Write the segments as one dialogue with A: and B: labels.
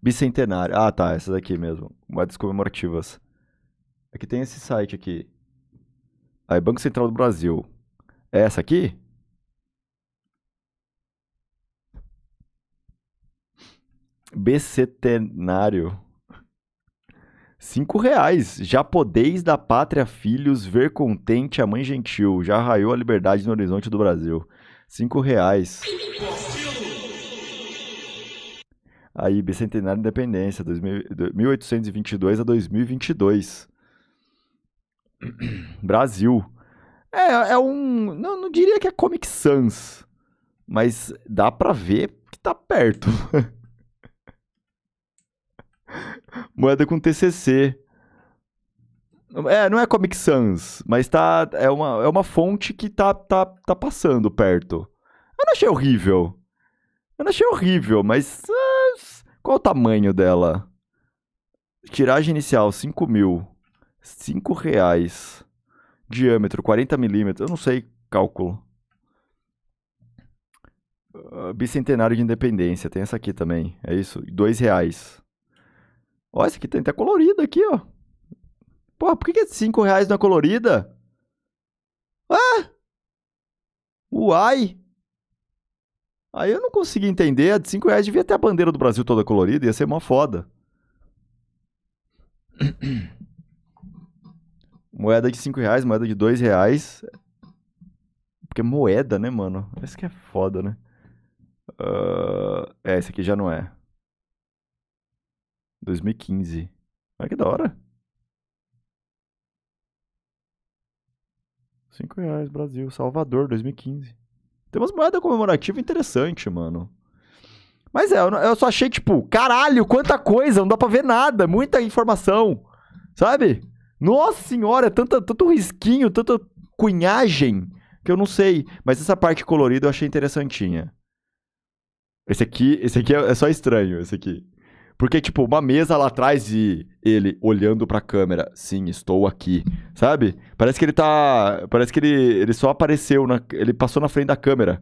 A: Bicentenário. Ah, tá, essas aqui mesmo. Moedas comemorativas. Aqui é tem esse site aqui. Aí, Banco Central do Brasil. É essa aqui? Bicentenário. Cinco reais. podeis da pátria, filhos, ver contente a mãe gentil. Já raiou a liberdade no horizonte do Brasil. Cinco reais aí bicentenário da independência, 1822 a 2022. Brasil. É, é um. Não, não diria que é Comic Sans, mas dá pra ver que tá perto. Moeda com TCC. É, não é Comic Sans, mas tá, é, uma, é uma fonte que tá, tá, tá passando perto. Eu não achei horrível. Eu não achei horrível, mas. Ah, qual o tamanho dela? Tiragem inicial, 5 mil. 5 reais. Diâmetro, 40 milímetros. Eu não sei cálculo. Uh, bicentenário de Independência. Tem essa aqui também. É isso. 2 reais. Ó, essa aqui tem até colorida aqui, ó. Porra, por que, que 5 é reais não colorida? Ah! Uai! Aí eu não consegui entender, a de 5 reais devia ter a bandeira do Brasil toda colorida, ia ser mó foda. moeda de 5 reais, moeda de 2 reais. Porque moeda, né, mano? Isso que é foda, né? Uh... É, esse aqui já não é. 2015. Olha que da hora. 5 reais, Brasil. Salvador, 2015. Tem umas moedas comemorativas interessantes, mano. Mas é, eu só achei, tipo, caralho, quanta coisa, não dá pra ver nada, muita informação, sabe? Nossa senhora, é tanta, tanto risquinho, tanta cunhagem, que eu não sei. Mas essa parte colorida eu achei interessantinha. Esse aqui, esse aqui é, é só estranho, esse aqui. Porque, tipo, uma mesa lá atrás e ele olhando pra câmera, sim, estou aqui, sabe? Parece que ele tá. Parece que ele, ele só apareceu, na, ele passou na frente da câmera.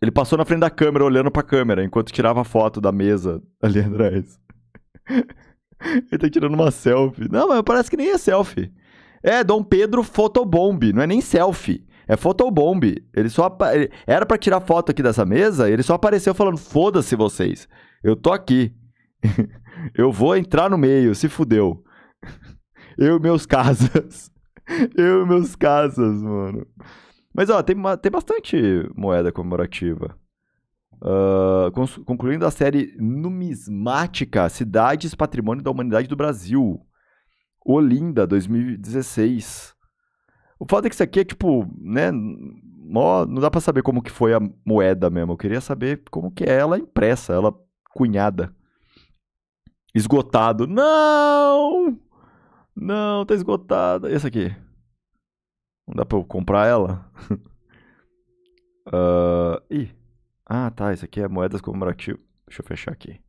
A: Ele passou na frente da câmera, olhando pra câmera, enquanto tirava foto da mesa ali atrás. ele tá tirando uma selfie. Não, mas parece que nem é selfie. É, Dom Pedro photobomb não é nem selfie. É photobomb Ele só. Ele, era para tirar foto aqui dessa mesa, ele só apareceu falando: foda-se vocês. Eu tô aqui. Eu vou entrar no meio, se fudeu. Eu e meus casas. Eu e meus casas, mano. Mas, ó, tem, tem bastante moeda comemorativa. Uh, concluindo a série Numismática, Cidades Patrimônio da Humanidade do Brasil. Olinda, 2016. O fato é que isso aqui é tipo, né? Mó, não dá para saber como que foi a moeda mesmo. Eu queria saber como que é ela impressa. Ela cunhada. Esgotado. Não! Não, tá esgotada. Essa aqui. Não dá pra eu comprar ela? uh, ih. Ah, tá. Isso aqui é moedas comemorativas. Deixa eu fechar aqui.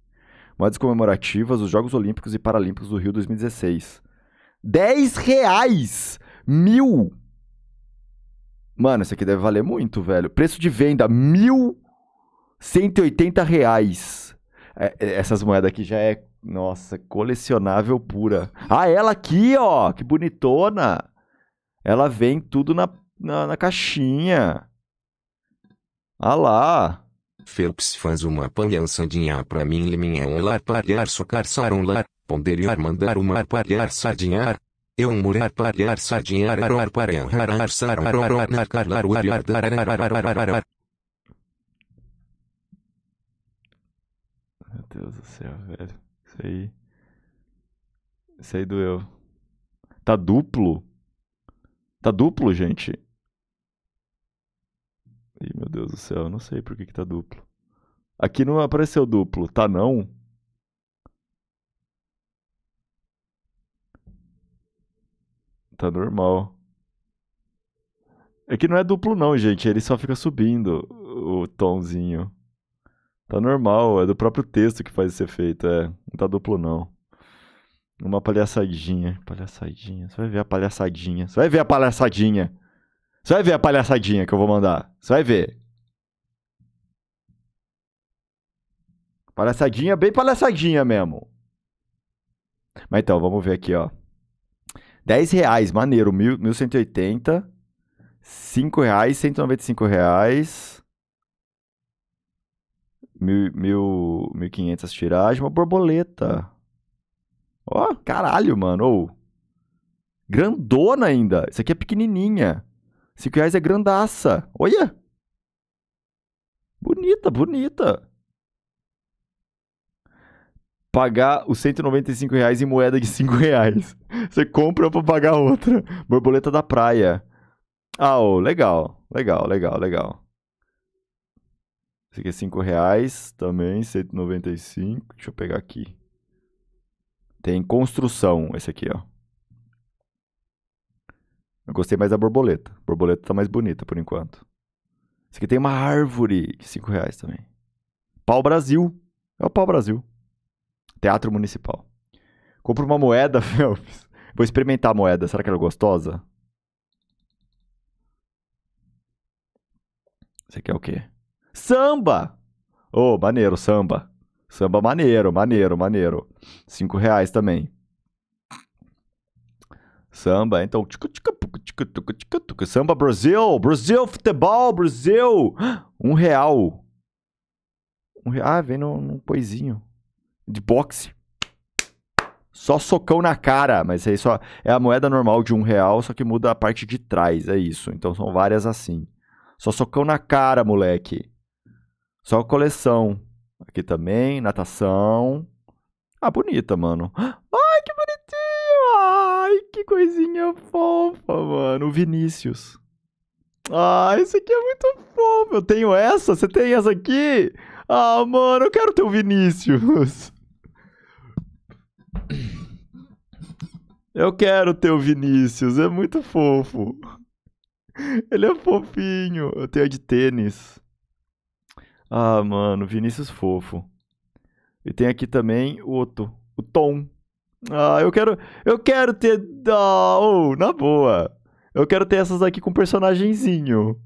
A: Moedas comemorativas dos Jogos Olímpicos e Paralímpicos do Rio 2016. 10 reais! Mil! Mano, isso aqui deve valer muito, velho. Preço de venda, mil... reais essas moedas aqui já é, nossa, colecionável pura. Ah, ela aqui, ó, que bonitona. Ela vem tudo na, na, na caixinha.
B: Ah lá. Phelps faz uma palhaçadinha pra mim liminha lá palhar socar um lar, ponderar mandar um ar palhar sardinhar. Eu murar palhar sardinhar arar parar rarar sarar arar narcar lar dar arar
A: Deus do céu, velho. Isso aí. Isso aí doeu. Tá duplo? Tá duplo, gente? Ih, meu Deus do céu, eu não sei por que, que tá duplo. Aqui não apareceu duplo, tá não? Tá normal. É que não é duplo não, gente, ele só fica subindo o tomzinho. Tá normal, é do próprio texto que faz esse efeito, é. Não tá duplo, não. Uma palhaçadinha. Palhaçadinha. Você vai ver a palhaçadinha. Você vai ver a palhaçadinha. Você vai ver a palhaçadinha que eu vou mandar. Você vai ver. Palhaçadinha, bem palhaçadinha mesmo. Mas então, vamos ver aqui, ó. 10 reais, maneiro, 1180. 5 reais, 195 reais. Mil, mil, 1.500 as tiragens, uma borboleta. Ó, oh, caralho, mano. Oh. Grandona ainda. Isso aqui é pequenininha. 5 reais é grandaça. Olha. Bonita, bonita. Pagar os 195 reais em moeda de 5 reais. Você compra pra pagar outra. Borboleta da praia. Ah, oh, legal, legal, legal, legal. Esse aqui é 5 reais também, 195. Deixa eu pegar aqui. Tem construção, esse aqui, ó. Eu gostei mais da borboleta. A borboleta tá mais bonita por enquanto. Esse aqui tem uma árvore, 5 reais também. Pau Brasil. É o Pau Brasil. Teatro Municipal. Compro uma moeda, Felps. Vou experimentar a moeda. Será que ela é gostosa? esse aqui é o quê? Samba! Ô, oh, maneiro, samba. Samba maneiro, maneiro, maneiro. Cinco reais também. Samba, então. Samba Brasil, Brasil futebol, Brasil. Um real. Um real. Ah, vem num, num coisinho. De boxe. Só socão na cara, mas aí só é a moeda normal de um real, só que muda a parte de trás, é isso. Então são várias assim. Só socão na cara, moleque. Só coleção. Aqui também, natação. Ah, bonita, mano. Ai, que bonitinho! Ai, que coisinha fofa, mano. O Vinícius. Ah, isso aqui é muito fofo. Eu tenho essa? Você tem essa aqui? Ah, mano, eu quero ter o Vinícius. Eu quero ter o Vinícius. É muito fofo. Ele é fofinho. Eu tenho a de tênis. Ah, mano, Vinícius fofo. E tem aqui também o outro, o Tom. Ah, eu quero, eu quero ter, ah, oh, na boa. Eu quero ter essas aqui com personagenzinho.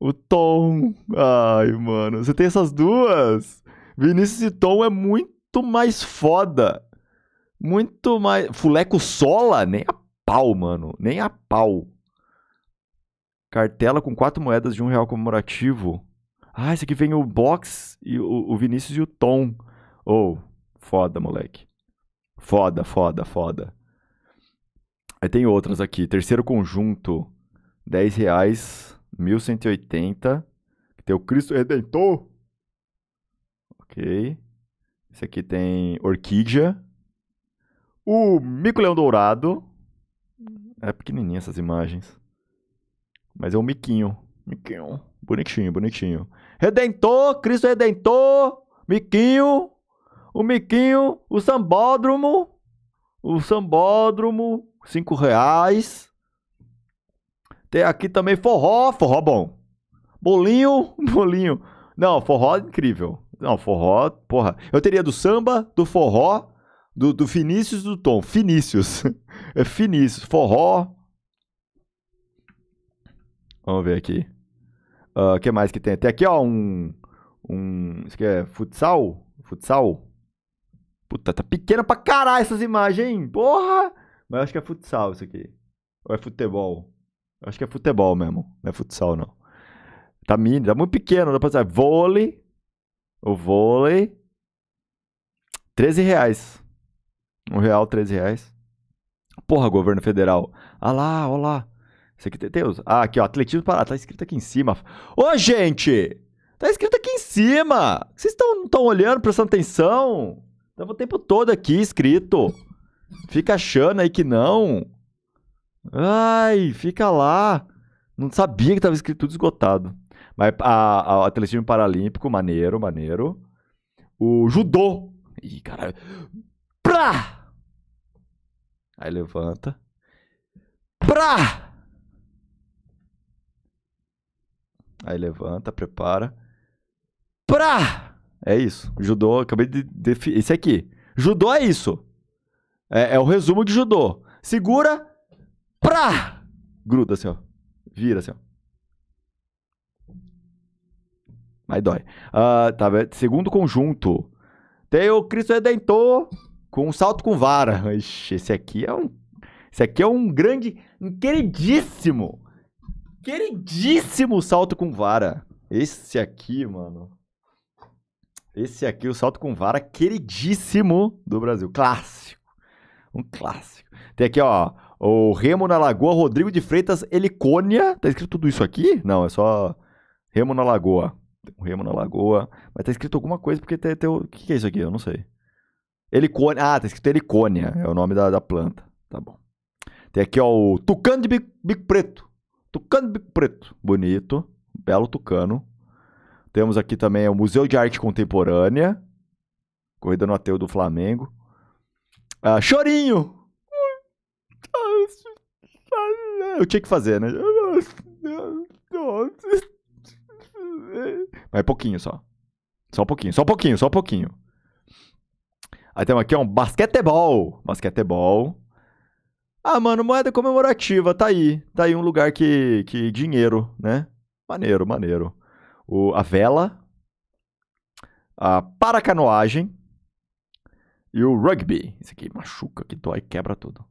A: O Tom. Ai, mano, você tem essas duas? Vinícius e Tom é muito mais foda. Muito mais. Fuleco Sola? Nem a pau, mano. Nem a pau. Cartela com quatro moedas de um real comemorativo. Ah, esse aqui vem o Box, e o, o Vinícius e o Tom. Ou, oh, foda, moleque. Foda, foda, foda. Aí tem outras aqui. Terceiro conjunto, 10 reais, 1180. Tem o Cristo Redentor. Ok. Esse aqui tem Orquídea. O Mico Leão Dourado. É pequenininha essas imagens. Mas é um miquinho. Miquinho. Bonitinho, bonitinho. Redentor, Cristo Redentor, Miquinho, o Miquinho, o Sambódromo, o Sambódromo, cinco reais. Tem aqui também forró, forró bom. Bolinho, bolinho. Não, forró é incrível. Não, forró, porra. Eu teria do samba, do forró, do, do do Tom. Finícios. É Finícios. forró. Vamos ver aqui. O uh, ah, que mais que tem? Tem aqui, ó, um. um isso aqui é futsal? Futsal? Puta, tá pequena pra caralho essas imagens, hein? Porra! Mas eu acho que é futsal isso aqui. Ou é futebol? Eu acho que é futebol mesmo. Não é futsal, não. Tá mini, tá muito pequeno. Dá pra dizer. Vôlei. O vôlei. 13 reais. Um real, 13 reais. Porra, governo federal. Ah lá, olha lá. Isso aqui tem Ah, aqui, ó. Atletismo Pará. Tá escrito aqui em cima. Ô, gente! Tá escrito aqui em cima! Vocês estão tão olhando, prestando atenção? Tava o tempo todo aqui escrito. Fica achando aí que não. Ai, fica lá. Não sabia que tava escrito tudo esgotado. Mas a, a atletismo paralímpico, maneiro, maneiro. O judô. Ih, caralho. Pra! Aí levanta. Pra! Aí levanta, prepara. Pra! É isso. Judô, acabei de definir. Esse aqui. Judô é isso. É, é, o resumo de judô. Segura. Pra! Gruda assim, ó. Vira assim, ó. Mas dói. Uh, tá, segundo conjunto. Tem o Cristo Redentor com um salto com vara. Ixi, esse aqui é um. Esse aqui é um grande. Um queridíssimo queridíssimo salto com vara. Esse aqui, mano. Esse aqui, o salto com vara, queridíssimo do Brasil. Clássico. Um clássico. Tem aqui, ó. O Remo na Lagoa, Rodrigo de Freitas, Helicônia. Tá escrito tudo isso aqui? Não, é só Remo na Lagoa. Tem um Remo na Lagoa. Mas tá escrito alguma coisa, porque tem, tem o... o que é isso aqui? Eu não sei. Helicônia. Ah, tá escrito Helicônia. É o nome da, da planta. Tá bom. Tem aqui, ó, o Tucano de Bico, Bico Preto. Tucano Bico Preto. Bonito. Belo tucano. Temos aqui também o Museu de Arte Contemporânea. Corrida no Ateu do Flamengo. Ah, chorinho!
C: Eu tinha que fazer, né?
A: Mas é pouquinho só. Só um pouquinho, só um pouquinho, só um pouquinho. Aí temos aqui um basquetebol. Basquetebol. Ah, mano, moeda comemorativa, tá aí. Tá aí um lugar que, que dinheiro, né? Maneiro, maneiro. O, a vela, a paracanoagem e o rugby. Isso aqui machuca, que dói, quebra tudo.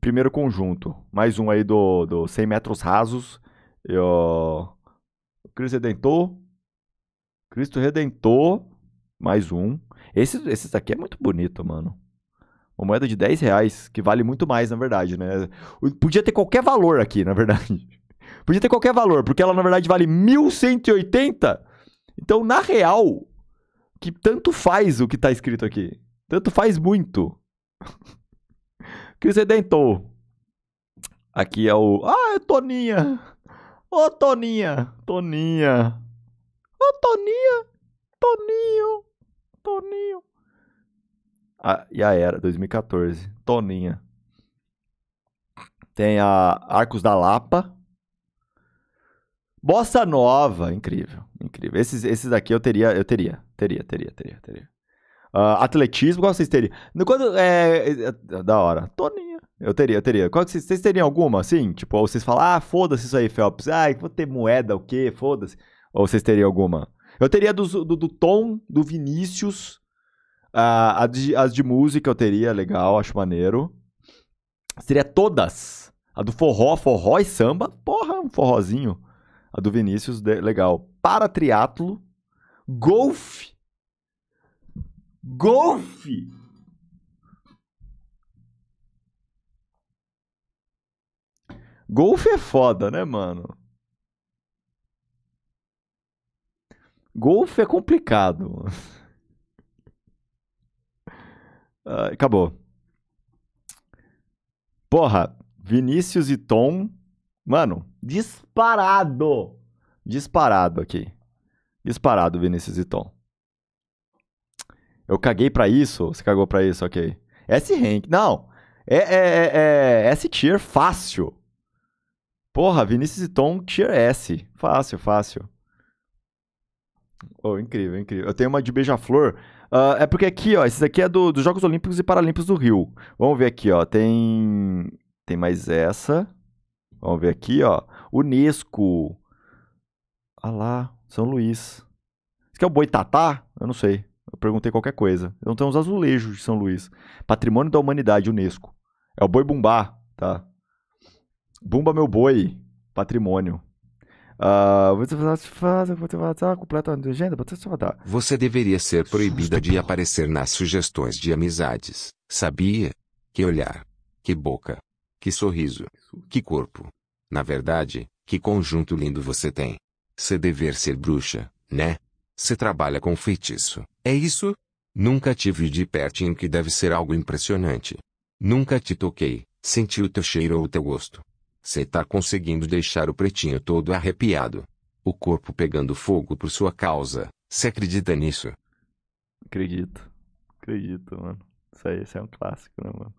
A: Primeiro conjunto, mais um aí do, do 100 metros rasos. E o, o Cristo Redentor. Cristo Redentor, mais um. Esse, esse daqui é muito bonito, mano. Uma moeda de 10 reais, que vale muito mais, na verdade, né? Podia ter qualquer valor aqui, na verdade. Podia ter qualquer valor, porque ela, na verdade, vale 1.180. Então, na real, que tanto faz o que tá escrito aqui. Tanto faz muito. Cris Redentor. Aqui é o... Ah, é Toninha. Ô, Toninha. Toninha.
C: Ô, Toninha. Toninho.
A: Toninho e já era, 2014. Toninha. Tem a Arcos da Lapa. Bossa Nova, incrível, incrível. Esses, esses daqui eu teria, eu teria, teria, teria, teria, teria. Uh, atletismo, qual vocês teriam? Quando, é, é, da hora, Toninha. Eu teria, eu teria. Qual vocês, vocês teriam alguma, assim? Tipo, ou vocês falam, ah, foda-se isso aí, Phelps. Ah, vou ter moeda, o quê? Foda-se. Ou vocês teriam alguma? Eu teria do, do, do Tom, do Vinícius, as, ah, de, as de música eu teria, legal, acho maneiro. Seria todas. A do forró, forró e samba, porra, um forrozinho. A do Vinícius, de, legal. Para triatlo, golfe. Golfe! Golfe é foda, né, mano? Golfe é complicado, mano. Uh, acabou. Porra, Vinícius e Tom. Mano, disparado. Disparado aqui. Disparado, Vinícius e Tom. Eu caguei pra isso? Você cagou pra isso? Ok. S-Rank. Não. É, é, é, é S-Tier fácil. Porra, Vinícius e Tom, Tier S. Fácil, fácil. Oh, incrível, incrível. Eu tenho uma de beija-flor Uh, é porque aqui, ó, esses aqui é do, dos Jogos Olímpicos e Paralímpicos do Rio. Vamos ver aqui, ó. Tem. Tem mais essa. Vamos ver aqui, ó. Unesco. Ah lá, São Luís. Isso aqui é o Boitatá? Eu não sei. Eu perguntei qualquer coisa. Então tem uns azulejos de São Luís. Patrimônio da Humanidade, Unesco. É o Boi Bumbá, tá? Bumba meu boi. Patrimônio.
B: Você deveria ser proibida de aparecer nas sugestões de amizades. Sabia? Que olhar, que boca, que sorriso, que corpo. Na verdade, que conjunto lindo você tem. Você dever ser bruxa, né? Você trabalha com feitiço, é isso? Nunca te vi de pertinho que deve ser algo impressionante. Nunca te toquei, senti o teu cheiro ou o teu gosto. Cê tá conseguindo deixar o pretinho todo arrepiado. O corpo pegando fogo por sua causa. Você acredita nisso? Acredito.
A: Acredito, mano. Isso aí, isso é um clássico, né, mano?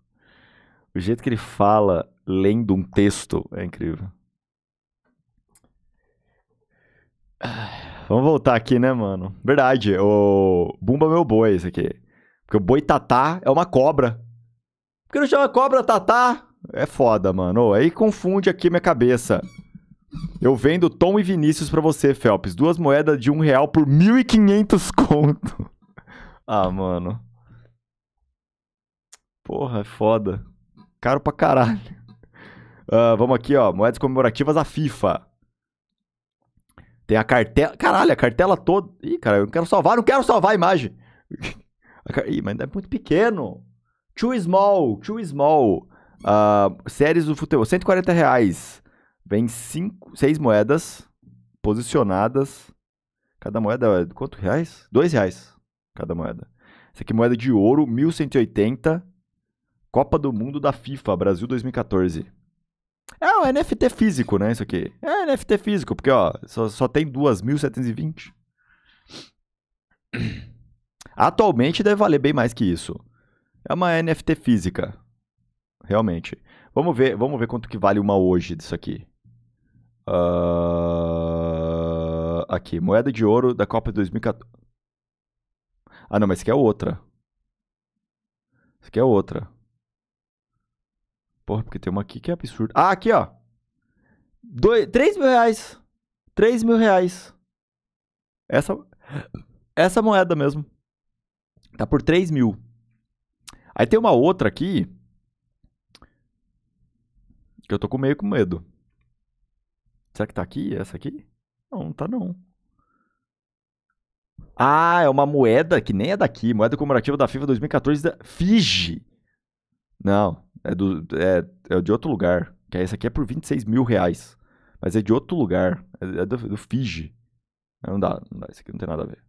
A: O jeito que ele fala lendo um texto é incrível. Vamos voltar aqui, né, mano? Verdade, o Bumba Meu Boi, esse aqui. Porque o boi tatá é uma cobra. Por que não chama cobra tatá? É foda, mano. Aí confunde aqui minha cabeça. Eu vendo Tom e Vinícius para você, Felps. Duas moedas de um real por 1.500 conto. Ah, mano. Porra, é foda. Caro pra caralho. Uh, vamos aqui, ó. Moedas comemorativas à FIFA. Tem a cartela. Caralho, a cartela toda. Ih, cara, eu não quero salvar, não quero salvar a imagem. Ih, mas é muito pequeno. Too small, too small. Uh, séries do futebol, 140 reais. Vem cinco, seis moedas posicionadas. Cada moeda é quanto reais? Dois reais cada moeda. Essa aqui é moeda de ouro, 1180. Copa do Mundo da FIFA, Brasil 2014. É um NFT físico, né? Isso aqui. É NFT físico, porque ó, só, só tem 2.720. Atualmente deve valer bem mais que isso. É uma NFT física realmente. Vamos ver, vamos ver quanto que vale uma hoje disso aqui. Uh, aqui, moeda de ouro da Copa de 2014. Ah, não, mas isso aqui é outra. Isso aqui é outra. Porra, porque tem uma aqui que é absurda. Ah, aqui, ó. Dois, 3 mil reais. 3 mil reais. Essa, essa moeda mesmo. Tá por 3 mil. Aí tem uma outra aqui que eu tô com meio com medo. Será que tá aqui? Essa aqui? Não, não tá não. Ah, é uma moeda que nem é daqui. Moeda comemorativa da FIFA 2014 da Fiji. Não, é, do, é, é de outro lugar. Que é, essa aqui é por 26 mil reais. Mas é de outro lugar. É, é do, do Fiji. Não dá, não dá. Isso aqui não tem nada a ver.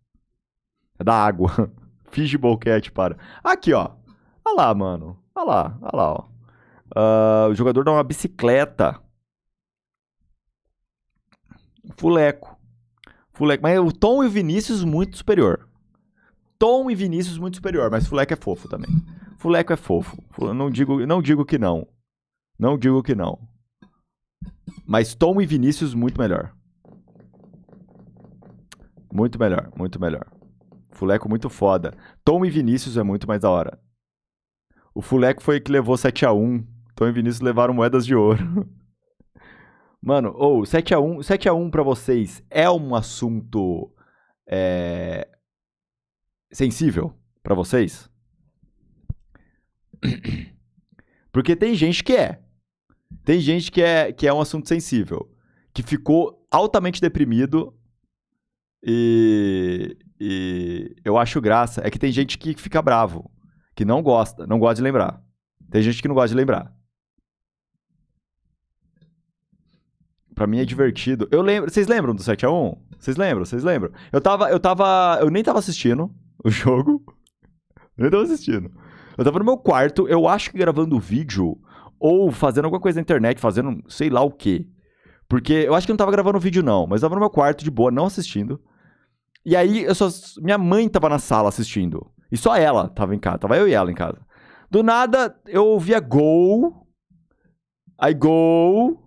A: É da água. Fiji Bowl para. Aqui, ó. Olha lá, mano. Olha lá, olha lá, ó. Uh, o jogador dá uma bicicleta. Fuleco. Fuleco. Mas o Tom e o Vinícius muito superior. Tom e Vinícius muito superior, mas Fuleco é fofo também. Fuleco é fofo. Fuleco, não digo, não digo que não. Não digo que não. Mas Tom e Vinícius muito melhor. Muito melhor, muito melhor. Fuleco muito foda. Tom e Vinícius é muito mais da hora. O Fuleco foi que levou 7 a 1 Tom e Vinícius levaram moedas de ouro. Mano, ou oh, 7x1, 7 pra vocês é um assunto é, sensível para vocês? Porque tem gente que é. Tem gente que é, que é um assunto sensível. Que ficou altamente deprimido e, e eu acho graça. É que tem gente que fica bravo, que não gosta, não gosta de lembrar. Tem gente que não gosta de lembrar. Pra mim é divertido. Eu lembro. Vocês lembram do 7x1? Vocês lembram? Vocês lembram? Eu tava. Eu tava. Eu nem tava assistindo o jogo. Eu nem tava assistindo. Eu tava no meu quarto, eu acho que gravando vídeo ou fazendo alguma coisa na internet, fazendo sei lá o quê. Porque eu acho que eu não tava gravando vídeo, não, mas eu tava no meu quarto de boa, não assistindo. E aí, eu só, minha mãe tava na sala assistindo. E só ela tava em casa, tava eu e ela em casa. Do nada, eu ouvia gol. Aí gol.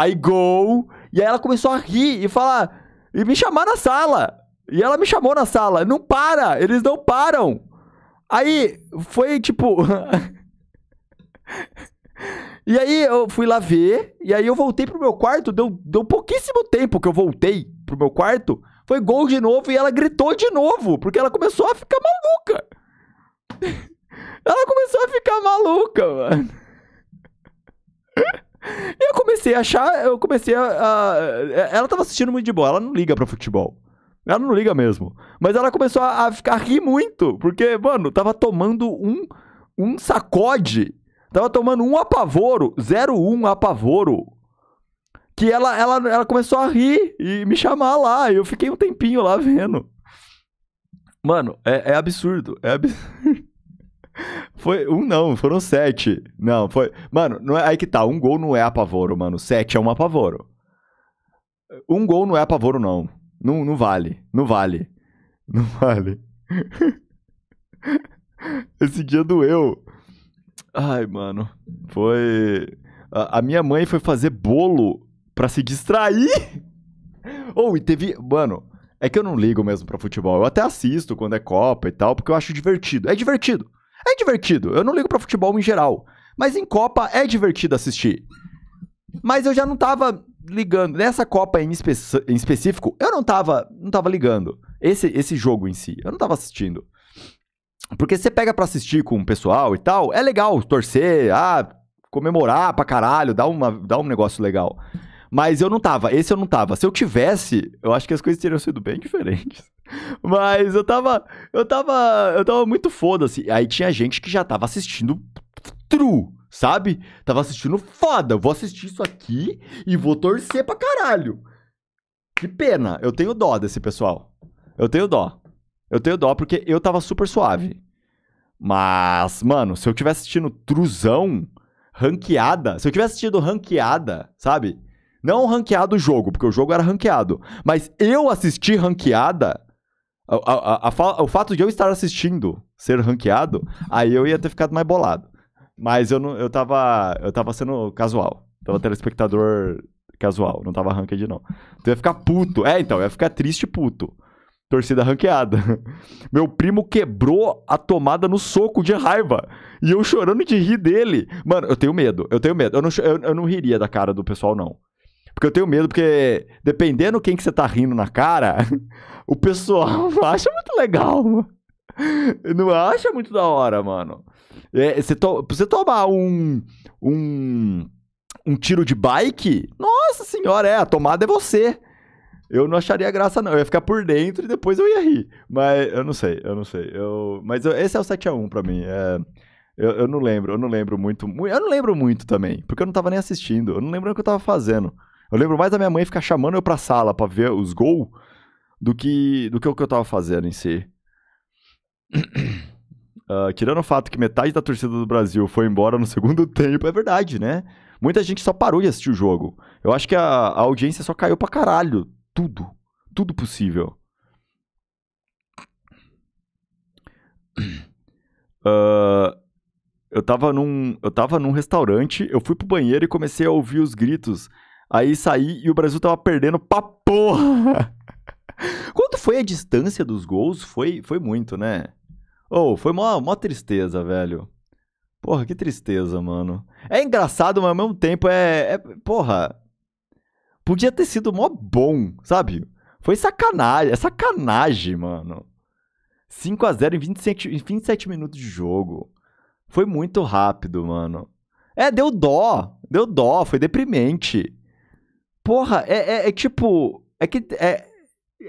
A: I go. E aí ela começou a rir e falar. E me chamar na sala. E ela me chamou na sala. Não para, eles não param. Aí foi tipo. e aí eu fui lá ver. E aí eu voltei pro meu quarto. Deu, deu pouquíssimo tempo que eu voltei pro meu quarto. Foi gol de novo e ela gritou de novo. Porque ela começou a ficar maluca. ela começou a ficar maluca, mano. Eu comecei a achar, eu comecei a, a, Ela tava assistindo muito de boa, ela não liga pra futebol. Ela não liga mesmo. Mas ela começou a, a ficar a rir muito, porque, mano, tava tomando um, um sacode. Tava tomando um apavoro, 0-1 apavoro. Que ela, ela, ela começou a rir e me chamar lá. Eu fiquei um tempinho lá vendo. Mano, é, é absurdo. É absurdo. Foi um não, foram sete. Não, foi. Mano, não é, aí que tá. Um gol não é apavoro, mano. Sete é um apavoro. Um gol não é apavoro, não. Não, não vale. Não vale. Não vale. Esse dia doeu. Ai, mano. Foi. A, a minha mãe foi fazer bolo pra se distrair. Ou, oh, e teve. Mano, é que eu não ligo mesmo pra futebol. Eu até assisto quando é Copa e tal, porque eu acho divertido. É divertido. É divertido. Eu não ligo para futebol em geral. Mas em Copa é divertido assistir. Mas eu já não tava ligando. Nessa Copa em, espe em específico, eu não tava, não tava ligando. Esse, esse jogo em si. Eu não tava assistindo. Porque você pega para assistir com o pessoal e tal, é legal torcer, ah, comemorar pra caralho, dá, uma, dá um negócio legal. Mas eu não tava, esse eu não tava. Se eu tivesse, eu acho que as coisas teriam sido bem diferentes. Mas eu tava, eu tava, eu tava muito foda-se. Aí tinha gente que já tava assistindo true, sabe? Tava assistindo foda. Eu vou assistir isso aqui e vou torcer pra caralho. Que pena, eu tenho dó desse pessoal. Eu tenho dó. Eu tenho dó porque eu tava super suave. Mas, mano, se eu tivesse assistindo truzão, ranqueada, se eu tivesse assistido ranqueada, sabe? Não ranqueado o jogo, porque o jogo era ranqueado. Mas eu assistir ranqueada. A, a, a, o fato de eu estar assistindo ser ranqueado, aí eu ia ter ficado mais bolado. Mas eu não, eu tava, eu tava sendo casual. Tava telespectador casual, não tava ranked não. Tu então ia ficar puto. É, então, ia ficar triste puto. Torcida ranqueada. Meu primo quebrou a tomada no soco de raiva. E eu chorando de rir dele. Mano, eu tenho medo, eu tenho medo. Eu não, eu, eu não riria da cara do pessoal, não. Porque eu tenho medo, porque dependendo quem que você tá rindo na cara, o pessoal não acha muito legal. Não acha muito da hora, mano. É, você, to você tomar um, um, um tiro de bike, nossa senhora, é, a tomada é você. Eu não acharia graça, não. Eu ia ficar por dentro e depois eu ia rir. Mas eu não sei, eu não sei. Eu... Mas eu, esse é o 7x1 pra mim. É... Eu, eu, não lembro, eu não lembro muito. Eu não lembro muito também, porque eu não tava nem assistindo. Eu não lembro o que eu tava fazendo. Eu lembro mais da minha mãe ficar chamando eu pra sala pra ver os gols do que, do que o que eu tava fazendo em si. Uh, tirando o fato que metade da torcida do Brasil foi embora no segundo tempo, é verdade, né? Muita gente só parou de assistir o jogo. Eu acho que a, a audiência só caiu pra caralho. Tudo. Tudo possível. Uh, eu, tava num, eu tava num restaurante, eu fui pro banheiro e comecei a ouvir os gritos Aí saí e o Brasil tava perdendo pra porra. Quanto foi a distância dos gols? Foi, foi muito, né? Ou oh, foi mó, mó tristeza, velho. Porra, que tristeza, mano. É engraçado, mas ao mesmo tempo é, é. porra. Podia ter sido mó bom, sabe? Foi sacanagem. É sacanagem, mano. 5 a 0 em 27, em 27 minutos de jogo. Foi muito rápido, mano. É, deu dó. Deu dó. Foi deprimente. Porra, é, é, é tipo. É que, é,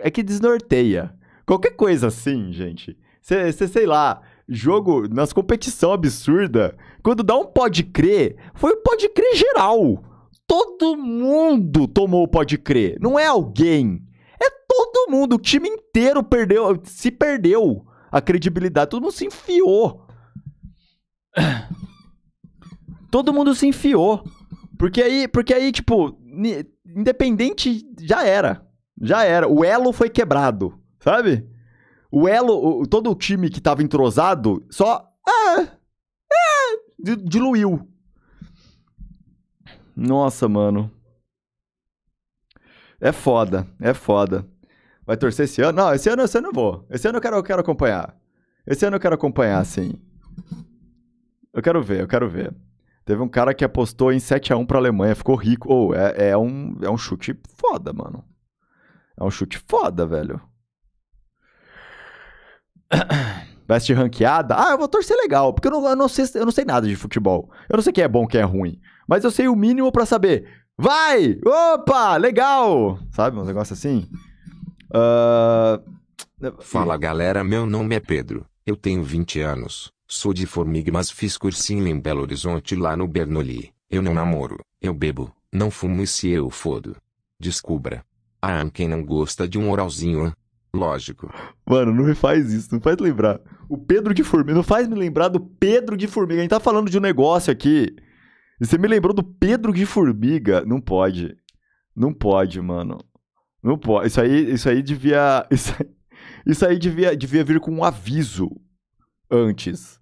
A: é que desnorteia. Qualquer coisa assim, gente. Você, sei lá, jogo nas competição absurda. Quando dá um pode crer, foi o um pode crer geral. Todo mundo tomou o pode crer. Não é alguém. É todo mundo. O time inteiro perdeu, se perdeu a credibilidade. Todo mundo se enfiou. Todo mundo se enfiou. Porque aí, porque aí tipo, independente, já era. Já era. O elo foi quebrado, sabe? O elo, o, todo o time que tava entrosado só. Ah, ah, diluiu. Nossa, mano. É foda, é foda. Vai torcer esse ano? Não, esse ano, esse ano eu vou. Esse ano eu quero, eu quero acompanhar. Esse ano eu quero acompanhar, sim. Eu quero ver, eu quero ver. Teve um cara que apostou em 7x1 pra Alemanha, ficou rico. Ou, oh, é, é, um, é um chute foda, mano. É um chute foda, velho. Vai ranqueada? Ah, eu vou torcer legal, porque eu não, eu não, sei, eu não sei nada de futebol. Eu não sei quem é bom, quem é ruim. Mas eu sei o mínimo para saber. Vai! Opa! Legal! Sabe, um negócio assim? Uh... Fala
B: galera, meu nome é Pedro. Eu tenho 20 anos. Sou de formiga mas fiz cursinho em Belo Horizonte lá no Bernoulli. Eu não namoro, eu bebo, não fumo e se eu fodo. Descubra. Ah, quem não gosta de um oralzinho, Lógico. Mano, não me faz isso, não faz lembrar.
A: O Pedro de Formiga, não faz me lembrar do Pedro de Formiga. A gente tá falando de um negócio aqui. E você me lembrou do Pedro de Formiga? Não pode. Não pode, mano. Não pode. Isso aí, isso aí devia. Isso aí, isso aí devia, devia vir com um aviso antes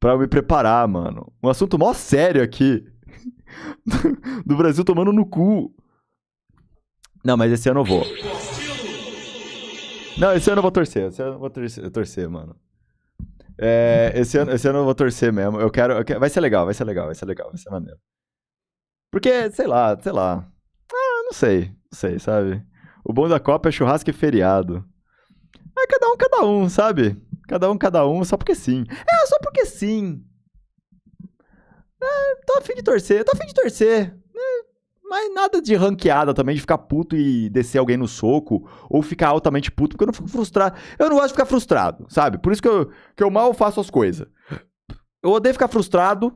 A: para me preparar, mano. Um assunto mó sério aqui. Do Brasil tomando no cu. Não, mas esse ano eu vou. Não, esse ano eu vou torcer. Esse ano eu vou torcer, torcer mano. É, esse, ano, esse ano eu vou torcer mesmo. Eu quero, eu quero. Vai ser legal, vai ser legal, vai ser legal, vai ser maneiro. Porque, sei lá, sei lá. Ah, não sei, não sei, sabe? O bom da Copa é churrasco e feriado. Mas é cada um, cada um, sabe? Cada um, cada um, só porque sim. É, só porque sim. É, tô afim de torcer, tô afim de torcer. É, mas nada de ranqueada também, de ficar puto e descer alguém no soco, ou ficar altamente puto, porque eu não fico frustrado. Eu não gosto de ficar frustrado, sabe? Por isso que eu, que eu mal faço as coisas. Eu odeio ficar frustrado,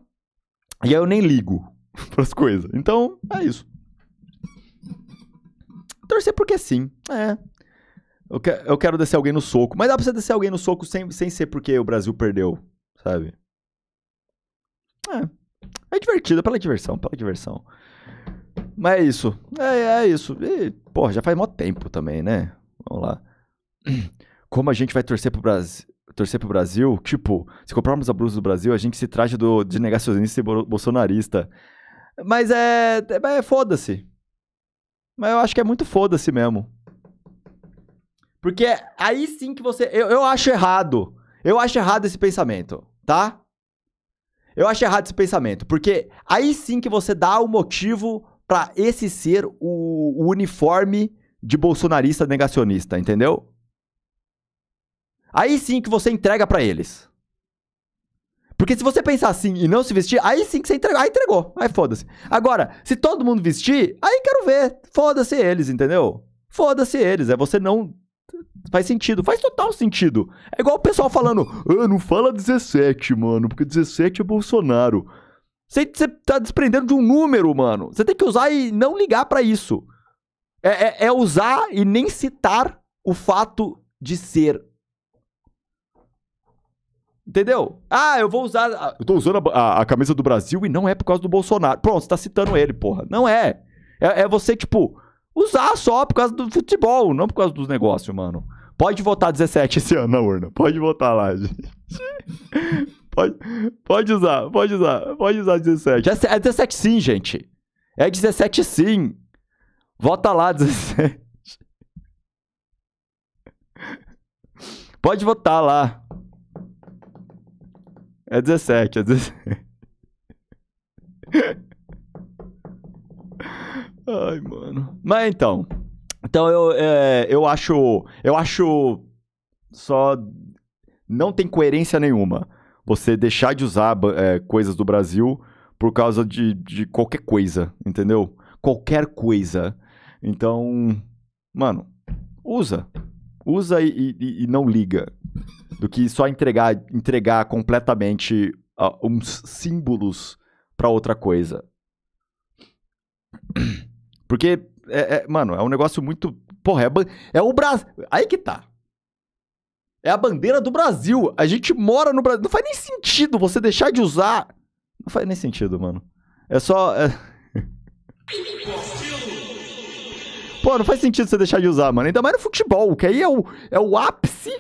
A: e aí eu nem ligo pras coisas. Então, é isso. Torcer porque sim. É. Eu, que, eu quero descer alguém no soco. Mas dá pra você descer alguém no soco sem, sem ser porque o Brasil perdeu, sabe? É. É divertido, é pela diversão, pela diversão. Mas é isso. É, é isso. E, porra, já faz mó tempo também, né? Vamos lá. Como a gente vai torcer pro Brasil? Torcer pro Brasil, tipo, se comprarmos a blusa do Brasil, a gente se traje do, de negacionista e bolsonarista. Mas é. é, é foda-se. Mas eu acho que é muito foda-se mesmo. Porque aí sim que você. Eu, eu acho errado. Eu acho errado esse pensamento, tá? Eu acho errado esse pensamento. Porque aí sim que você dá o motivo para esse ser o, o uniforme de bolsonarista negacionista, entendeu? Aí sim que você entrega para eles. Porque se você pensar assim e não se vestir, aí sim que você entregou. Aí entregou. Aí foda-se. Agora, se todo mundo vestir, aí quero ver. Foda-se eles, entendeu? Foda-se eles. É você não Faz sentido, faz total sentido. É igual o pessoal falando, ah, não fala 17, mano, porque 17 é Bolsonaro. Você, tá desprendendo de um número, mano. Você tem que usar e não ligar para isso. É, é, é usar e nem citar o fato de ser Entendeu? Ah, eu vou usar. A... Eu tô usando a, a, a, camisa do Brasil e não é por causa do Bolsonaro. Pronto, você tá citando ele, porra. Não é. é. É, você, tipo, usar só por causa do futebol, não por causa dos negócios, mano. Pode votar 17 esse ano na urna. Pode votar lá, gente. Pode, pode usar, pode usar, pode usar 17. É, é 17 sim, gente. É 17 sim. Vota lá, 17. Pode votar lá. É 17, é 17. Ai, mano. Mas então. Então eu, é, eu acho. Eu acho. Só. Não tem coerência nenhuma você deixar de usar é, coisas do Brasil por causa de, de qualquer coisa, entendeu? Qualquer coisa. Então, mano, usa. Usa e, e, e não liga. Do que só entregar, entregar completamente uh, uns símbolos para outra coisa. Porque é, é, mano, é um negócio muito. Porra, é, é o Brasil. Aí que tá. É a bandeira do Brasil. A gente mora no Brasil. Não faz nem sentido você deixar de usar. Não faz nem sentido, mano. É só. É... Pô, não faz sentido você deixar de usar, mano. Ainda mais no futebol, que aí é o, é o ápice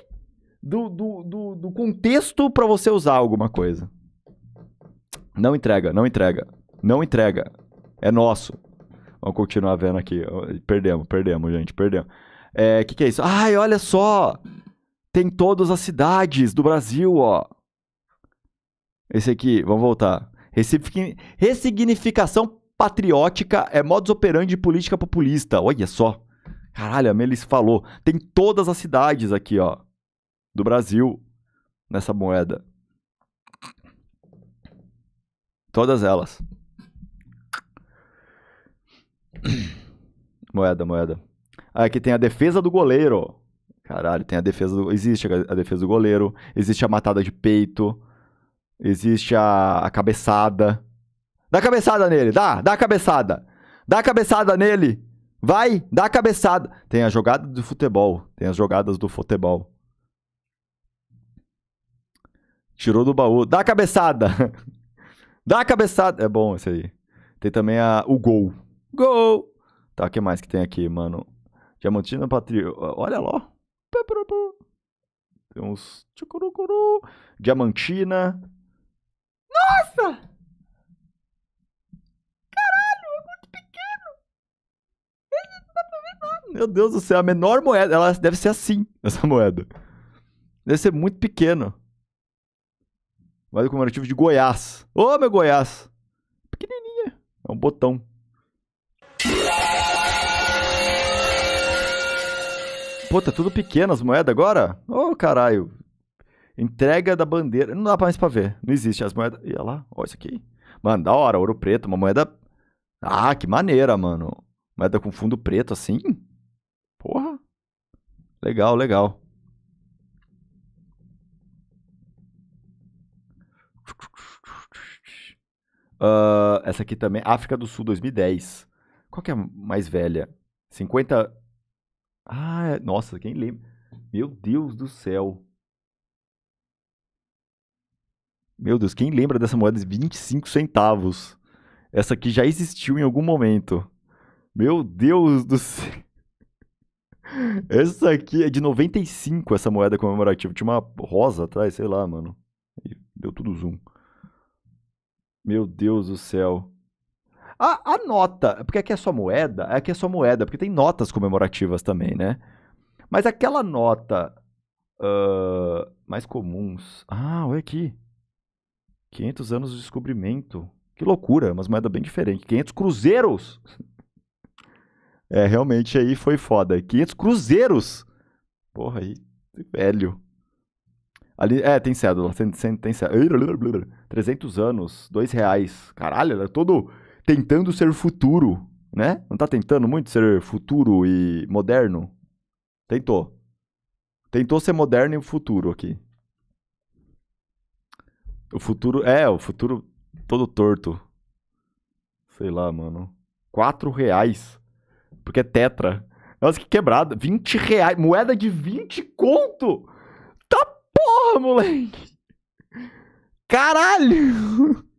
A: do, do, do, do contexto para você usar alguma coisa. Não entrega, não entrega. Não entrega. É nosso. Vamos continuar vendo aqui. Perdemos, perdemos, gente, perdemos. O é, que, que é isso? Ai, olha só! Tem todas as cidades do Brasil, ó. Esse aqui, vamos voltar. Ressignificação patriótica é modus operandi de política populista. Olha só. Caralho, a Melis falou. Tem todas as cidades aqui, ó. Do Brasil. Nessa moeda. Todas elas. moeda, moeda. Ah, aqui tem a defesa do goleiro. Caralho, tem a defesa do... Existe a defesa do goleiro. Existe a matada de peito. Existe a, a cabeçada. Dá a cabeçada nele, dá, dá a cabeçada. Dá a cabeçada nele. Vai, dá a cabeçada. Tem a jogada do futebol. Tem as jogadas do futebol. Tirou do baú. Dá a cabeçada. dá a cabeçada. É bom esse aí. Tem também a, o gol. Gol! Tá, o que mais que tem aqui, mano? Diamantina Patrio, Olha lá. Tem uns. Diamantina.
C: Nossa! Caralho, é
A: muito pequeno! Esse não dá pra ver nada. Meu Deus do céu, a menor moeda. Ela deve ser assim, essa moeda. Deve ser muito pequeno. Moeda comemorativo de Goiás. Ô, oh, meu Goiás! Pequenininha. É um botão. Pô, tá tudo pequeno as moedas agora? Ô, oh, caralho. Entrega da bandeira. Não dá mais pra ver. Não existe as moedas. E olha lá, ó, isso aqui. Mano, da hora, ouro preto, uma moeda. Ah, que maneira, mano. Moeda com fundo preto assim. Porra. Legal, legal. Uh, essa aqui também, África do Sul 2010. Qual que é a mais velha? 50 ah, é, nossa, quem lembra? Meu Deus do céu. Meu Deus, quem lembra dessa moeda de 25 centavos? Essa aqui já existiu em algum momento. Meu Deus do céu. Essa aqui é de 95, essa moeda comemorativa. Tinha uma rosa atrás, sei lá, mano. Deu tudo zoom. Meu Deus do céu. A, a nota, porque aqui é só moeda, aqui é só moeda, porque tem notas comemorativas também, né? Mas aquela nota uh, mais comuns. Ah, olha aqui. 500 anos de descobrimento. Que loucura, é umas moedas bem diferentes. 500 cruzeiros! É, realmente aí foi foda. 500 cruzeiros! Porra, aí, velho. Ali, é, tem cédula, tem, tem cédula. 300 anos, 2 reais. Caralho, era todo tentando ser futuro, né? Não tá tentando muito ser futuro e moderno? Tentou. Tentou ser moderno e futuro aqui. O futuro. É, o futuro todo torto. Sei lá, mano. 4 reais. Porque é tetra. Nossa, que quebrada. 20 reais. Moeda de 20 conto! Tá porra, moleque! Caralho!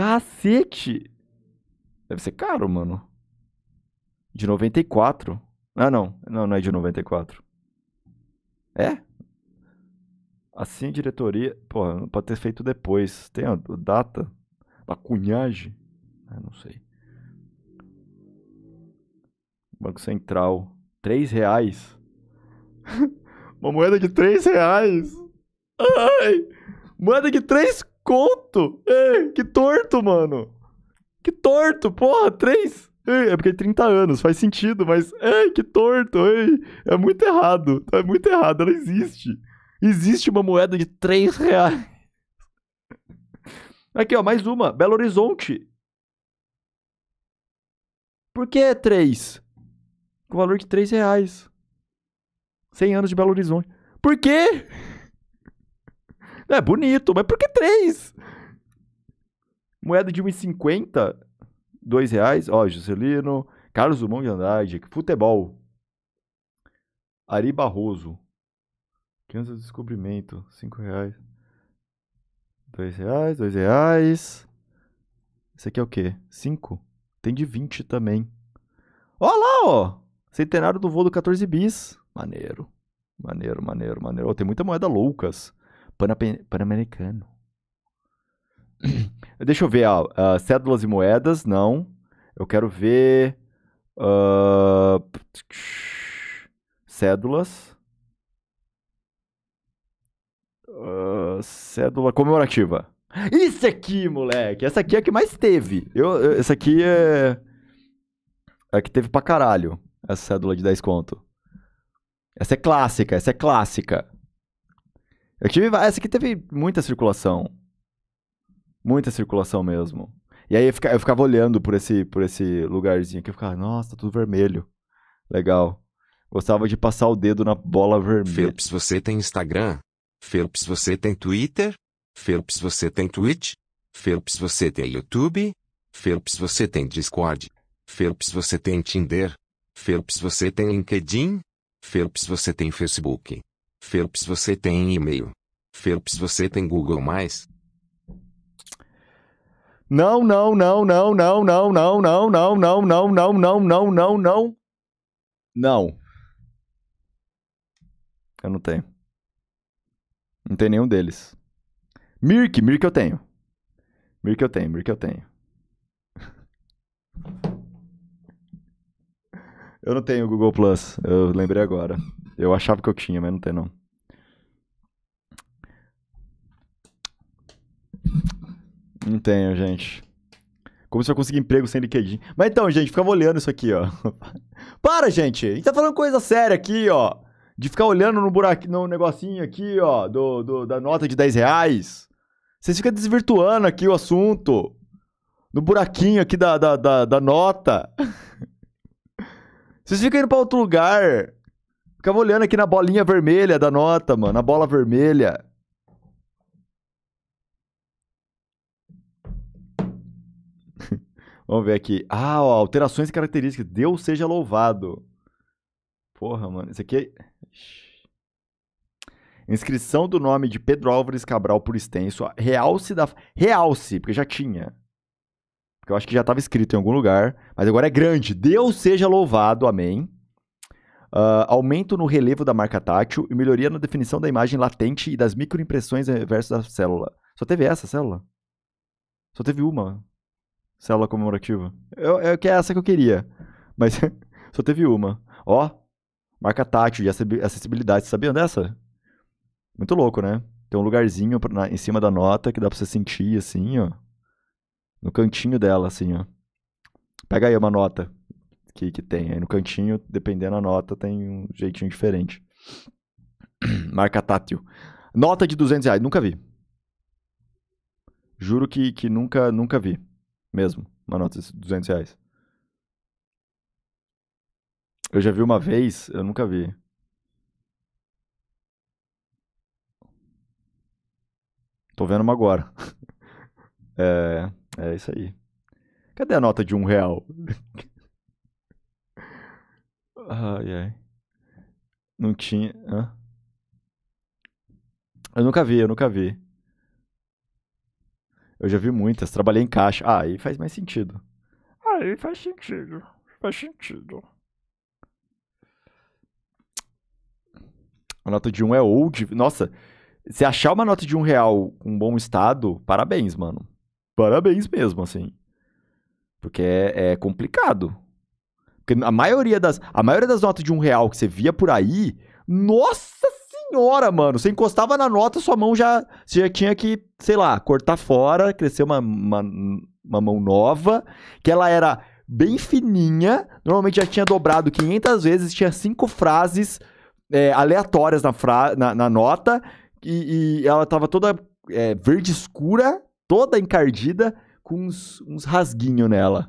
A: Cacete! Deve ser caro, mano. De 94. Ah, não. Não, não é de 94. É? Assim, diretoria. Porra, pode ter feito depois. Tem a data A cunhagem? Eu ah, não sei. Banco Central. 3 reais. Uma moeda de 3 reais. Ai! Moeda de 3 conto? É, que torto, mano. Que torto, porra, três? É, é porque 30 é anos, faz sentido, mas é, que torto, é, é muito errado, é muito errado, ela existe. Existe uma moeda de 3 reais. Aqui, ó, mais uma, Belo Horizonte. Por que 3? Com valor de 3 reais. 100 anos de Belo Horizonte. Por quê? É bonito, mas por que 3? Moeda de 1,50, 2 reais. Ó, Juscelino, Carlos Dumont de Andrade, futebol. Ari Barroso. 500 de descobrimento, 5 reais. 2 reais, 2 reais. Esse aqui é o quê? 5? Tem de 20 também. Ó lá, ó. Centenário do voo do 14 bis. Maneiro. Maneiro, maneiro, maneiro. Oh, tem muita moeda loucas. Pan-americano. Deixa eu ver, ó, uh, cédulas e moedas, não. Eu quero ver. Uh, cédulas. Uh, cédula comemorativa. Isso aqui, moleque! Essa aqui é a que mais teve. Eu, eu, essa aqui é. é a que teve pra caralho. Essa cédula de 10 conto. Essa é clássica, essa é clássica. Eu tive. Essa aqui teve muita circulação. Muita circulação mesmo. E aí eu ficava, eu ficava olhando por esse, por esse lugarzinho aqui. Eu ficava, nossa, tá tudo vermelho. Legal. Gostava de passar o dedo na bola vermelha. Phelps, você tem Instagram?
B: Phelps, você tem Twitter? Phelps, você tem Twitch? Phelps, você tem YouTube? Phelps, você tem Discord? Phelps, você tem Tinder? Phelps, você tem LinkedIn? Phelps, você tem Facebook? Phelps você tem e-mail? Phelps você tem Google mais?
A: Não, não, não, não, não, não, não, não, não, não, não, não, não, não, não, não. Não. Eu não tenho. Não tem nenhum deles. Mirk, Mirk eu tenho. Mirk eu tenho, Mirk eu tenho. Eu não tenho Google Plus, eu lembrei agora. Eu achava que eu tinha, mas não tem não. Não tenho, gente. Como se eu conseguir emprego sem LinkedIn. Mas então, gente, ficava olhando isso aqui, ó. Para, gente! A gente tá falando coisa séria aqui, ó. De ficar olhando no buraquinho, no negocinho aqui, ó, do, do, da nota de 10 reais. Vocês ficam desvirtuando aqui o assunto. No buraquinho aqui da, da, da, da nota. Vocês ficam indo pra outro lugar. Ficava olhando aqui na bolinha vermelha da nota, mano. Na bola vermelha. Vamos ver aqui. Ah, ó, alterações e características. Deus seja louvado. Porra, mano. Isso aqui é... Inscrição do nome de Pedro Álvares Cabral por extenso. Realce da... Realce, porque já tinha. Porque eu acho que já estava escrito em algum lugar. Mas agora é grande. Deus seja louvado. Amém. Uh, aumento no relevo da marca tátil e melhoria na definição da imagem latente e das microimpressões versus da célula. Só teve essa célula? Só teve uma célula comemorativa. Eu, eu, é que é essa que eu queria. Mas só teve uma. Ó, marca tátil e acessibilidade. Você sabia dessa? Muito louco, né? Tem um lugarzinho pra, na, em cima da nota que dá pra você sentir, assim, ó. No cantinho dela, assim, ó. Pega aí uma nota que, que tem. Aí no cantinho, dependendo da nota, tem um jeitinho diferente. Marca tátil. Nota de 200 reais, nunca vi. Juro que, que nunca, nunca vi. Mesmo, uma nota de 200 reais. Eu já vi uma vez, eu nunca vi. Tô vendo uma agora. é, é isso aí. Cadê a nota de um real? Ai, ai. Não tinha. Hã? Eu nunca vi, eu nunca vi. Eu já vi muitas, trabalhei em caixa. Ah, aí faz mais sentido.
C: Ah, aí faz sentido. Faz sentido.
A: A nota de um é old. Nossa, se achar uma nota de um real com um bom estado, parabéns, mano. Parabéns mesmo, assim. Porque é, é complicado. Porque a maioria das, a maioria das notas de um real que você via por aí, nossa senhora, mano, você encostava na nota, sua mão já, você já tinha que, sei lá, cortar fora, crescer uma, uma, uma mão nova, que ela era bem fininha, normalmente já tinha dobrado 500 vezes, tinha cinco frases é, aleatórias na, fra na, na nota, e, e, ela tava toda é, verde escura, toda encardida, com uns, uns rasguinhos nela.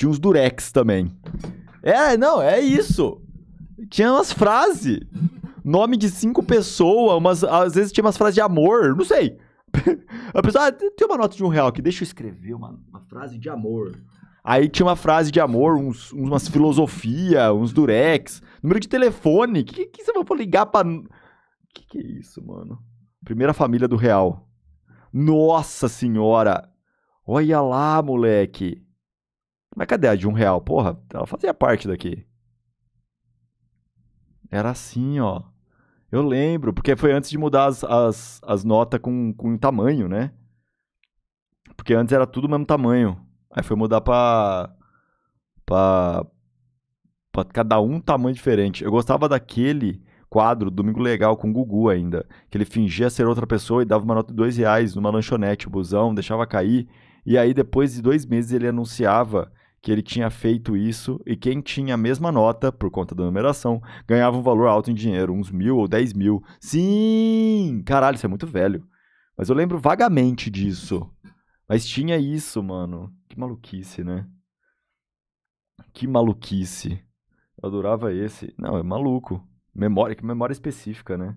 A: Tinha uns durex também. É, não, é isso. Tinha umas frases. Nome de cinco pessoas, umas, às vezes tinha umas frases de amor, não sei. A pessoa, ah, tem uma nota de um real aqui, deixa eu escrever uma, uma frase de amor. Aí tinha uma frase de amor, uns, umas filosofia, uns durex, número de telefone. Que que você vai ligar pra. Que que é isso, mano? Primeira família do real. Nossa senhora! Olha lá, moleque! Mas cadê a de um real? Porra, ela fazia parte daqui. Era assim, ó. Eu lembro, porque foi antes de mudar as, as, as notas com, com tamanho, né? Porque antes era tudo o mesmo tamanho. Aí foi mudar pra. pra. pra cada um tamanho diferente. Eu gostava daquele quadro Domingo Legal com o Gugu ainda, que ele fingia ser outra pessoa e dava uma nota de dois reais numa lanchonete, o busão, deixava cair. E aí depois de dois meses ele anunciava que ele tinha feito isso e quem tinha a mesma nota, por conta da numeração, ganhava um valor alto em dinheiro, uns mil ou dez mil. Sim! Caralho, isso é muito velho. Mas eu lembro vagamente disso. Mas tinha isso, mano. Que maluquice, né? Que maluquice. Eu adorava esse. Não, é maluco. Memória, que memória específica, né?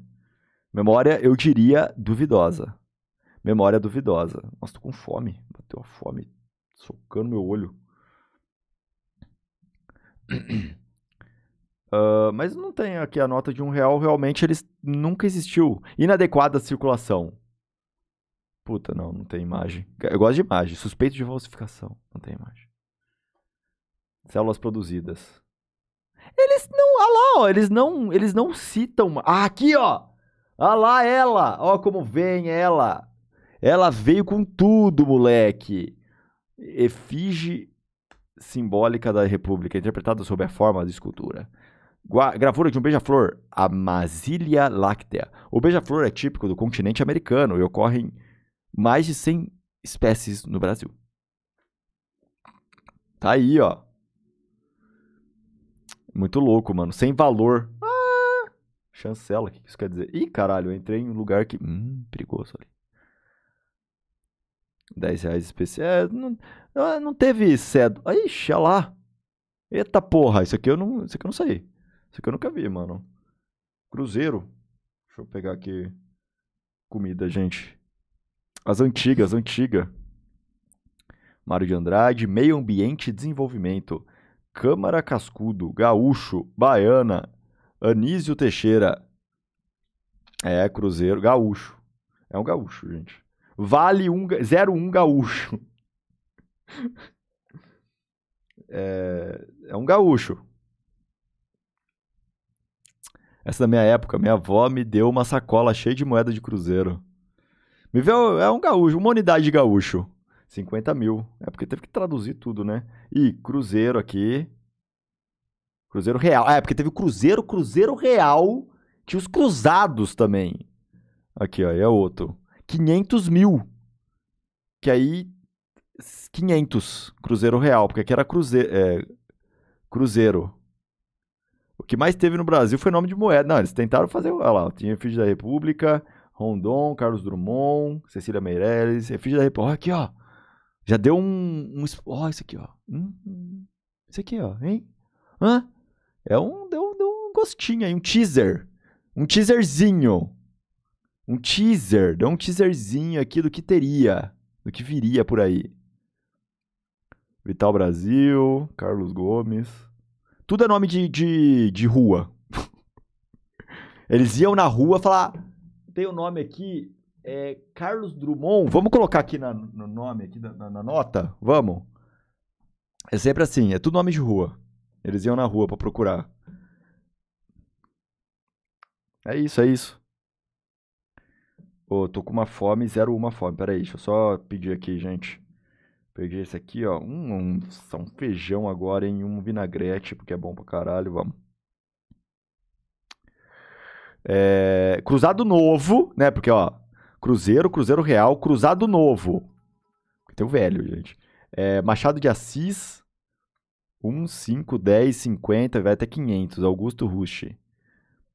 A: Memória, eu diria, duvidosa. Memória duvidosa. Nossa, tô com fome. Bateu a fome socando meu olho uh, mas não tem aqui a nota de um real, realmente eles nunca existiu. Inadequada circulação. Puta, não, não tem imagem. Eu gosto de imagem. Suspeito de falsificação. Não tem imagem. Células produzidas. Eles não. Ah lá, ó. Eles não, eles não citam. Ah, aqui, ó. Ah lá, ela. Ó, como vem ela. Ela veio com tudo, moleque. Efige simbólica da República, interpretada sob a forma de escultura. Gua gravura de um beija-flor, a Masilia láctea. O beija-flor é típico do continente americano e ocorrem mais de 100 espécies no Brasil. Tá aí, ó. Muito louco, mano. Sem valor. Ah, chancela, o que isso quer dizer? Ih, caralho, eu entrei em um lugar que. Hum, perigoso ali. 10 reais especial. É, não, ah, não teve cedo. Ixi, olha lá. Eita porra, isso aqui eu não. Isso aqui eu não sei. Isso aqui eu nunca vi, mano. Cruzeiro. Deixa eu pegar aqui. Comida, gente. As antigas, antiga. Mário de Andrade, Meio Ambiente e Desenvolvimento. Câmara Cascudo, Gaúcho, Baiana, Anísio Teixeira. É, Cruzeiro, Gaúcho. É um gaúcho, gente. Vale um, 01 Gaúcho. É, é um gaúcho. Essa da minha época, minha avó me deu uma sacola cheia de moeda de cruzeiro. Me vê é um gaúcho, uma unidade de gaúcho. 50 mil. É porque teve que traduzir tudo, né? E cruzeiro aqui. Cruzeiro real. Ah, é porque teve o cruzeiro, cruzeiro real. Tinha os cruzados também. Aqui, ó, é outro. 500 mil. Que aí, 500, Cruzeiro Real, porque aqui era cruze, é, Cruzeiro. O que mais teve no Brasil foi nome de moeda. Não, eles tentaram fazer, olha lá, tinha Efígie da República, Rondon, Carlos Drummond, Cecília Meirelles, Efígie da República. Olha aqui, ó. Já deu um. Ó, um, oh, isso aqui, ó. Hum, hum, isso aqui, ó, hein? Hã? É um. Deu, deu um gostinho aí, um teaser. Um teaserzinho um teaser, deu um teaserzinho aqui do que teria, do que viria por aí. Vital Brasil, Carlos Gomes. Tudo é nome de, de, de rua. Eles iam na rua falar. Tem o um nome aqui, é Carlos Drummond. Vamos colocar aqui na, no nome, aqui na, na nota? Vamos. É sempre assim, é tudo nome de rua. Eles iam na rua para procurar. É isso, é isso. Pô, tô com uma fome, zero uma fome. Pera aí, deixa eu só pedir aqui, gente. Peguei esse aqui, ó. Um, um, um feijão agora em um vinagrete, porque é bom pra caralho, vamos. É, cruzado novo, né? Porque, ó, Cruzeiro, Cruzeiro Real, Cruzado Novo. Tem o velho, gente. É, Machado de Assis, 1, 5, 10, 50, vai até 500. Augusto Rushi.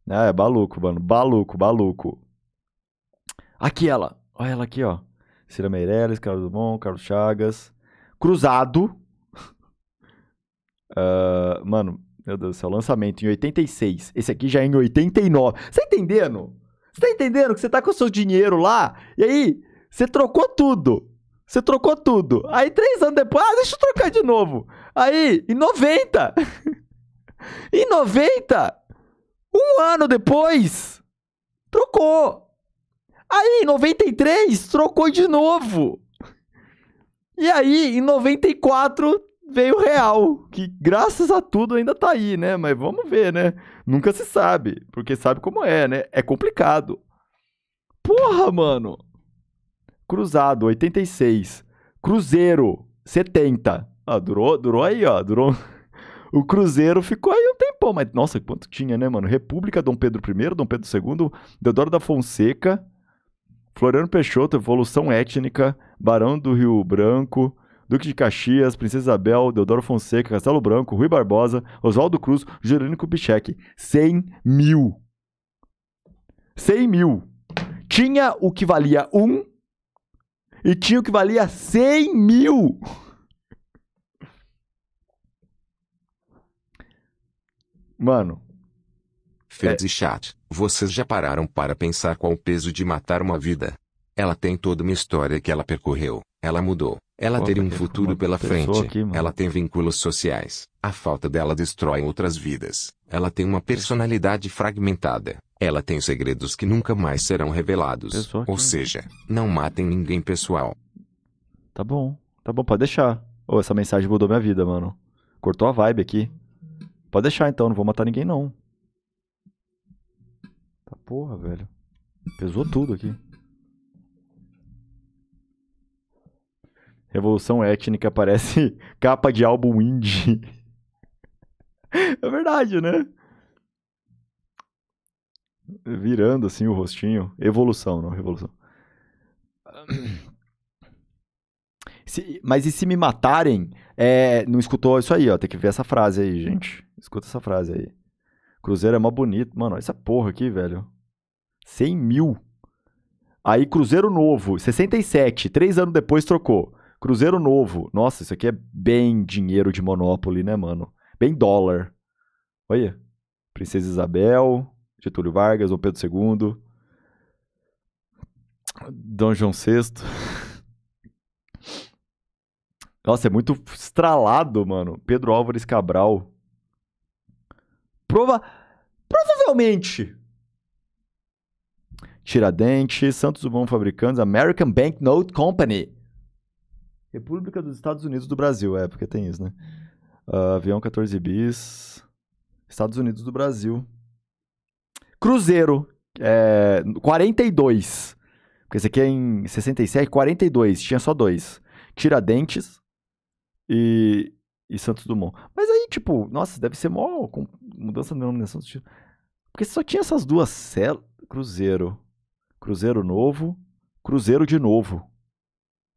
A: Ah, é, baluco, mano. Baluco, baluco. Aqui ela. Olha ela aqui, ó. Cira Meirelles, Carlos Dumont, Carlos Chagas. Cruzado. Uh, mano, meu Deus do céu, lançamento em 86. Esse aqui já é em 89. Você tá entendendo? Você tá entendendo que você tá com o seu dinheiro lá? E aí, você trocou tudo. Você trocou tudo. Aí, três anos depois, ah, deixa eu trocar de novo. Aí, em 90. em 90. Um ano depois, trocou. Aí, em 93, trocou de novo. E aí, em 94, veio o real. Que graças a tudo ainda tá aí, né? Mas vamos ver, né? Nunca se sabe. Porque sabe como é, né? É complicado. Porra, mano. Cruzado, 86. Cruzeiro, 70. Ah, durou, durou aí, ó. Durou. O Cruzeiro ficou aí um tempão, mas nossa, quanto tinha, né, mano? República, Dom Pedro I, Dom Pedro II, Deodoro da Fonseca, Floriano Peixoto, Evolução Étnica, Barão do Rio Branco, Duque de Caxias, Princesa Isabel, Deodoro Fonseca, Castelo Branco, Rui Barbosa, Oswaldo Cruz, Jerônimo Kubitschek. 100 mil. 100 mil. Tinha o que valia um e tinha o que valia 100 mil.
B: Mano. Fez é, chat. Vocês já pararam para pensar qual o peso de matar uma vida? Ela tem toda uma história que ela percorreu, ela mudou, ela teria um futuro pela frente, aqui, ela tem vínculos sociais, a falta dela destrói outras vidas, ela tem uma personalidade fragmentada, ela tem segredos que nunca mais serão revelados. Ou seja, não matem ninguém pessoal.
A: Tá bom, tá bom, pode deixar. oh, essa mensagem mudou minha vida, mano. Cortou a vibe aqui. Pode deixar então, não vou matar ninguém não. Tá porra, velho. Pesou tudo aqui. Revolução étnica parece capa de álbum indie.
C: É verdade, né?
A: Virando assim o rostinho. Evolução, não revolução. Se, mas e se me matarem? É, não escutou isso aí, ó. Tem que ver essa frase aí, gente. Escuta essa frase aí. Cruzeiro é mó bonito. Mano, essa porra aqui, velho. 100 mil. Aí, Cruzeiro Novo, 67. Três anos depois trocou. Cruzeiro Novo. Nossa, isso aqui é bem dinheiro de Monopoly, né, mano? Bem dólar. Olha. Princesa Isabel, Getúlio Vargas, Dom Pedro II. Dom João VI. Nossa, é muito estralado, mano. Pedro Álvares Cabral. Prova... Provavelmente. Tiradentes, Santos Dumont Fabricantes, American Bank Note Company. República dos Estados Unidos do Brasil. É, porque tem isso, né? Uh, avião 14 bis. Estados Unidos do Brasil. Cruzeiro. É, 42. Porque esse aqui é em 67, 42. Tinha só dois. Tiradentes e, e Santos Dumont. Mas aí, tipo, nossa, deve ser mó mudança de denominação. Porque só tinha essas duas células. Cruzeiro. Cruzeiro novo. Cruzeiro de novo.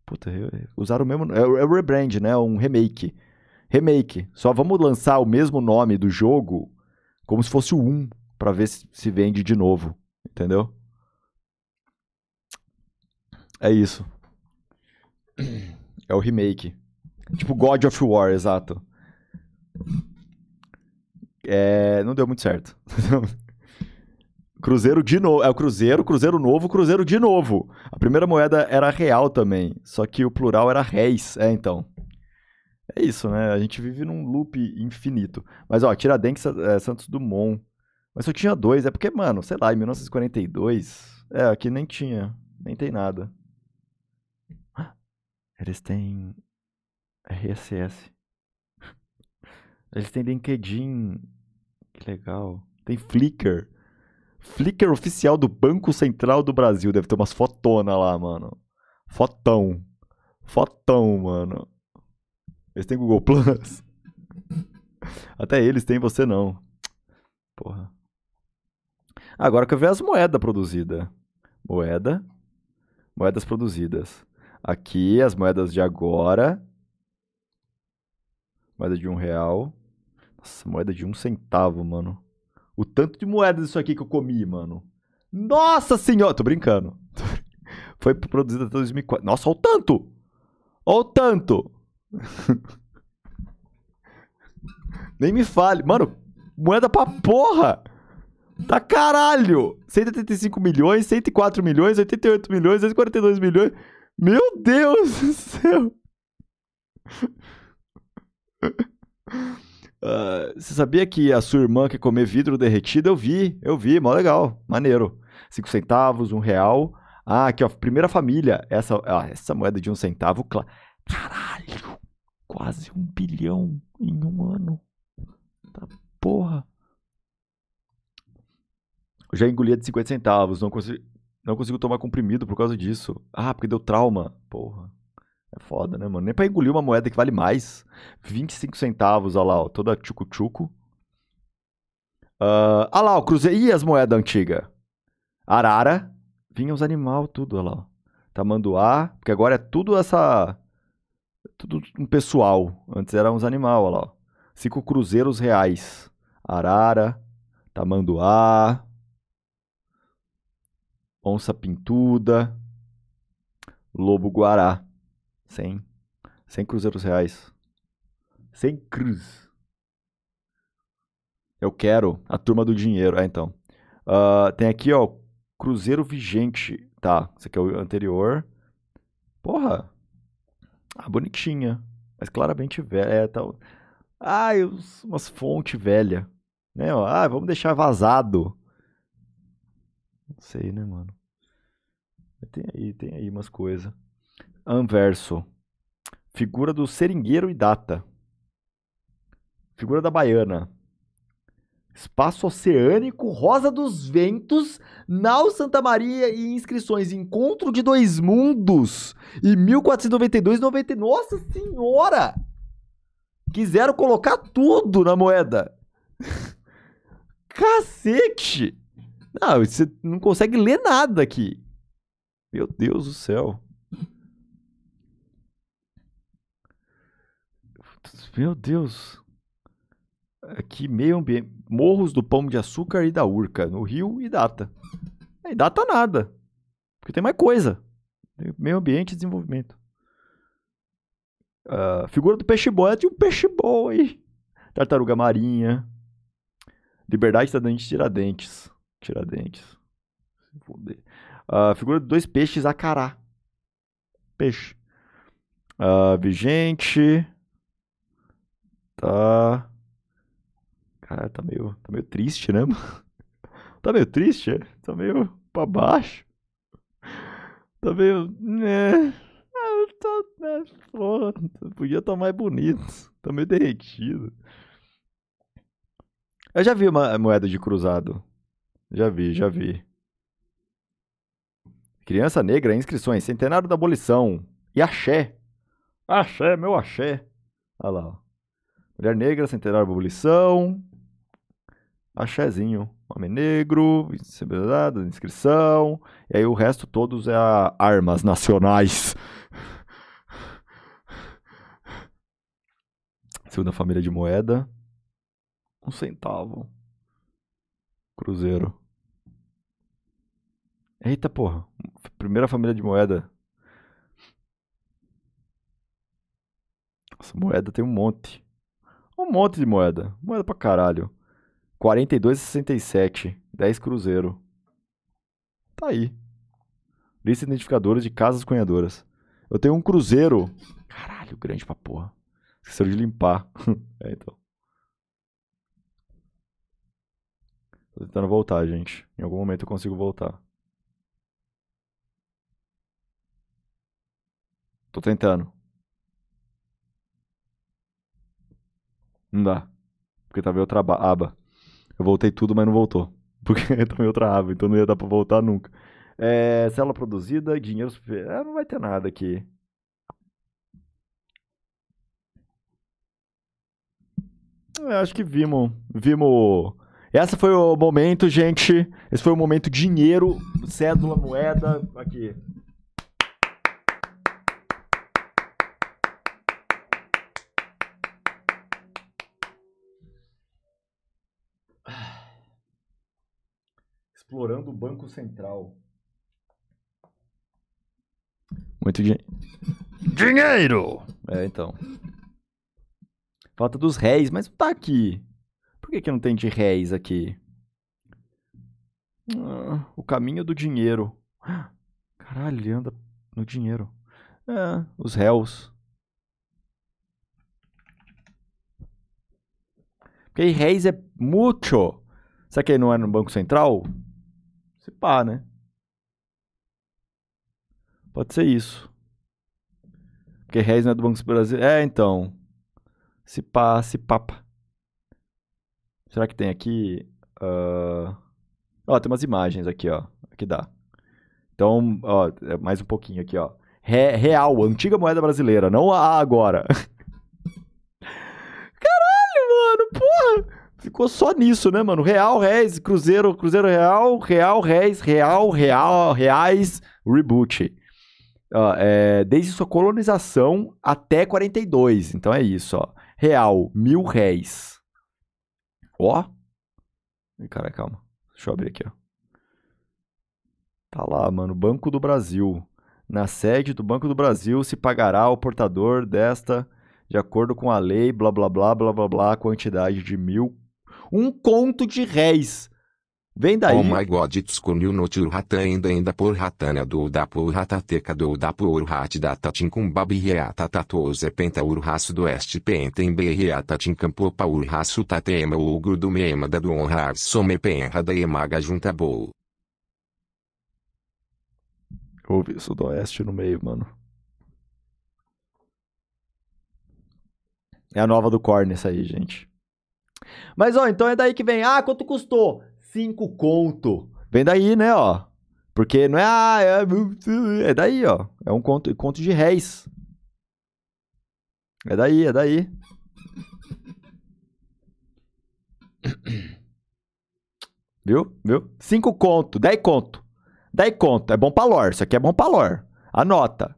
A: Puta, usaram o mesmo. É, é, o rebrand, né? Um remake. Remake. Só vamos lançar o mesmo nome do jogo como se fosse o 1 para ver se, se vende de novo. Entendeu? É isso. É o remake. Tipo God of War, exato. É, não deu muito certo. Cruzeiro de novo. É o Cruzeiro, Cruzeiro novo, Cruzeiro de novo. A primeira moeda era real também, só que o plural era réis. É, então. É isso, né? A gente vive num loop infinito. Mas, ó, Tiradentes, é, Santos Dumont. Mas só tinha dois. É porque, mano, sei lá, em 1942. É, aqui nem tinha. Nem tem nada. Eles têm. RSS. Eles têm LinkedIn. Que legal. Tem Flickr. Flickr oficial do Banco Central do Brasil. Deve ter umas fotona lá, mano. Fotão. Fotão, mano. Eles têm Google Plus? Até eles têm, você não. Porra. Agora que eu vejo as moedas produzidas. Moeda. Moedas produzidas. Aqui, as moedas de agora. Moeda de um real. Nossa, moeda de um centavo, mano. O tanto de moedas isso aqui que eu comi, mano. Nossa senhora! Tô brincando. Foi produzido até 2004. Nossa, olha o tanto! Olha o tanto! Nem me fale. Mano, moeda pra porra! Tá caralho! 185 milhões, 104 milhões, 88 milhões, 242 milhões. Meu Deus do céu! Ah, você sabia que a sua irmã quer comer vidro derretido? Eu vi, eu vi, mó legal, maneiro. Cinco centavos, um real. Ah, aqui ó, primeira família. Essa, essa moeda de um centavo, claro. Caralho, quase um bilhão em um ano. Tá porra. Eu já engolia de 50 centavos, não, consigo, não consigo tomar comprimido por causa disso. Ah, porque deu trauma. Porra. É foda, né, mano? Nem pra engolir uma moeda que vale mais. 25 centavos, olha lá, ó, toda tchucu-tchucu. Uh, olha lá, o Cruzeiro. Ih, as moedas antigas. Arara. Vinha os animal, tudo, olha lá. Tamanduá. Porque agora é tudo essa. Tudo um pessoal. Antes eram uns animal, olha lá. Cinco cruzeiros reais. Arara. Tamanduá. Onça pintuda. Lobo guará. 100. 100 cruzeiros reais. 100 cruz. Eu quero a turma do dinheiro. É, então. Uh, tem aqui, ó, cruzeiro vigente. Tá, esse aqui é o anterior. Porra. Ah, bonitinha. Mas claramente velha. É, tal. Tá ah, umas fontes velha. Né, ó. Ah, vamos deixar vazado. Não sei, né, mano? Tem aí, tem aí umas coisas. Anverso. Figura do seringueiro e data. Figura da baiana. Espaço Oceânico, Rosa dos Ventos, Nau Santa Maria e inscrições Encontro de Dois Mundos e 1492,90. Nossa Senhora! Quiseram colocar tudo na moeda. Cacete! Não, você não consegue ler nada aqui. Meu Deus do céu. Meu Deus. Aqui meio ambiente. Morros do Pão de Açúcar e da Urca. No Rio e data. É, e data nada. Porque tem mais coisa. meio ambiente e desenvolvimento. Uh, figura do peixe boy. É de um peixe boy. Tartaruga marinha. Liberdade da de Tiradentes. Tiradentes. Uh, figura de dois peixes acará. Peixe. Uh, vigente. Tá. Cara, tá meio, tá meio triste, né, mano? Tá meio triste, é? Tá meio pra baixo. Tá meio. né? Ah, tô tá, né porra, podia estar tá mais bonito. Tá meio derretido. Eu já vi uma moeda de cruzado. Já vi, já vi. Criança Negra, inscrições, Centenário da Abolição e Axé. Axé, meu Axé. Olha lá, ó. Mulher negra centenário da abolição. Axézinho. Homem negro, inscrição. E aí o resto todos é armas nacionais. Segunda família de moeda. Um centavo. Cruzeiro. Eita porra. Primeira família de moeda. Nossa, moeda tem um monte. Um monte de moeda. Moeda pra caralho. 42,67. 10 cruzeiro. Tá aí. Lista identificadora de casas cunhadoras. Eu tenho um cruzeiro. Caralho, grande pra porra. Esqueceu de limpar. é, então. Tô tentando voltar, gente. Em algum momento eu consigo voltar. Tô tentando. Não dá. Porque tava em outra aba. Eu voltei tudo, mas não voltou. Porque tava em outra aba, então não ia dar pra voltar nunca. É, célula produzida, dinheiro. É, não vai ter nada aqui. Eu acho que vimos. Vimos. Esse foi o momento, gente. Esse foi o momento dinheiro, cédula, moeda. Aqui. explorando o Banco Central. Muito dinheiro. dinheiro! É, então. Falta dos réis, mas tá aqui. Por que, que não tem de réis aqui? Ah, o caminho do dinheiro. Caralho, ele anda no dinheiro. É, os réus. Porque réis é muito. Será que ele não é no Banco Central? Se pá, né? Pode ser isso. Porque réis não é do Banco do Brasil. É, então. Se pá, se papa. Será que tem aqui? Uh... Ó, tem umas imagens aqui, ó. Aqui dá. Então, ó, é mais um pouquinho aqui, ó. real, antiga moeda brasileira, não a agora. ficou só nisso, né, mano? Real, réis, Cruzeiro, Cruzeiro Real, Real, réis, Real, Real, Reais, Reboot. é, desde sua colonização até 42. Então é isso, ó. Real, mil réis. Ó. Cara, calma. Deixa eu abrir aqui, ó. Tá lá, mano. Banco do Brasil. Na sede do Banco do Brasil se pagará ao portador desta, de acordo com a lei, blá blá blá blá blá blá, quantidade de mil um conto de réis. Vem daí. Oh my
B: god, tskunyu no tio ainda ainda por ratana do da por ratateca do da por rat da tatin com babiriata tatoze penta urraço do oeste penta em berriata tin campo pa urraço tatema ogro do meema da do honrar some penra da emaga junta bol.
A: boa. do oeste no meio, mano. É a nova do Korn essa aí, gente. Mas, ó, então é daí que vem. Ah, quanto custou? Cinco conto. Vem daí, né, ó. Porque não é. Ah, é, é daí, ó. É um conto, conto de réis. É daí, é daí. Viu? Viu? Cinco conto, dez conto. Dez conto. É bom pra lore. Isso aqui é bom pra lore. Anota.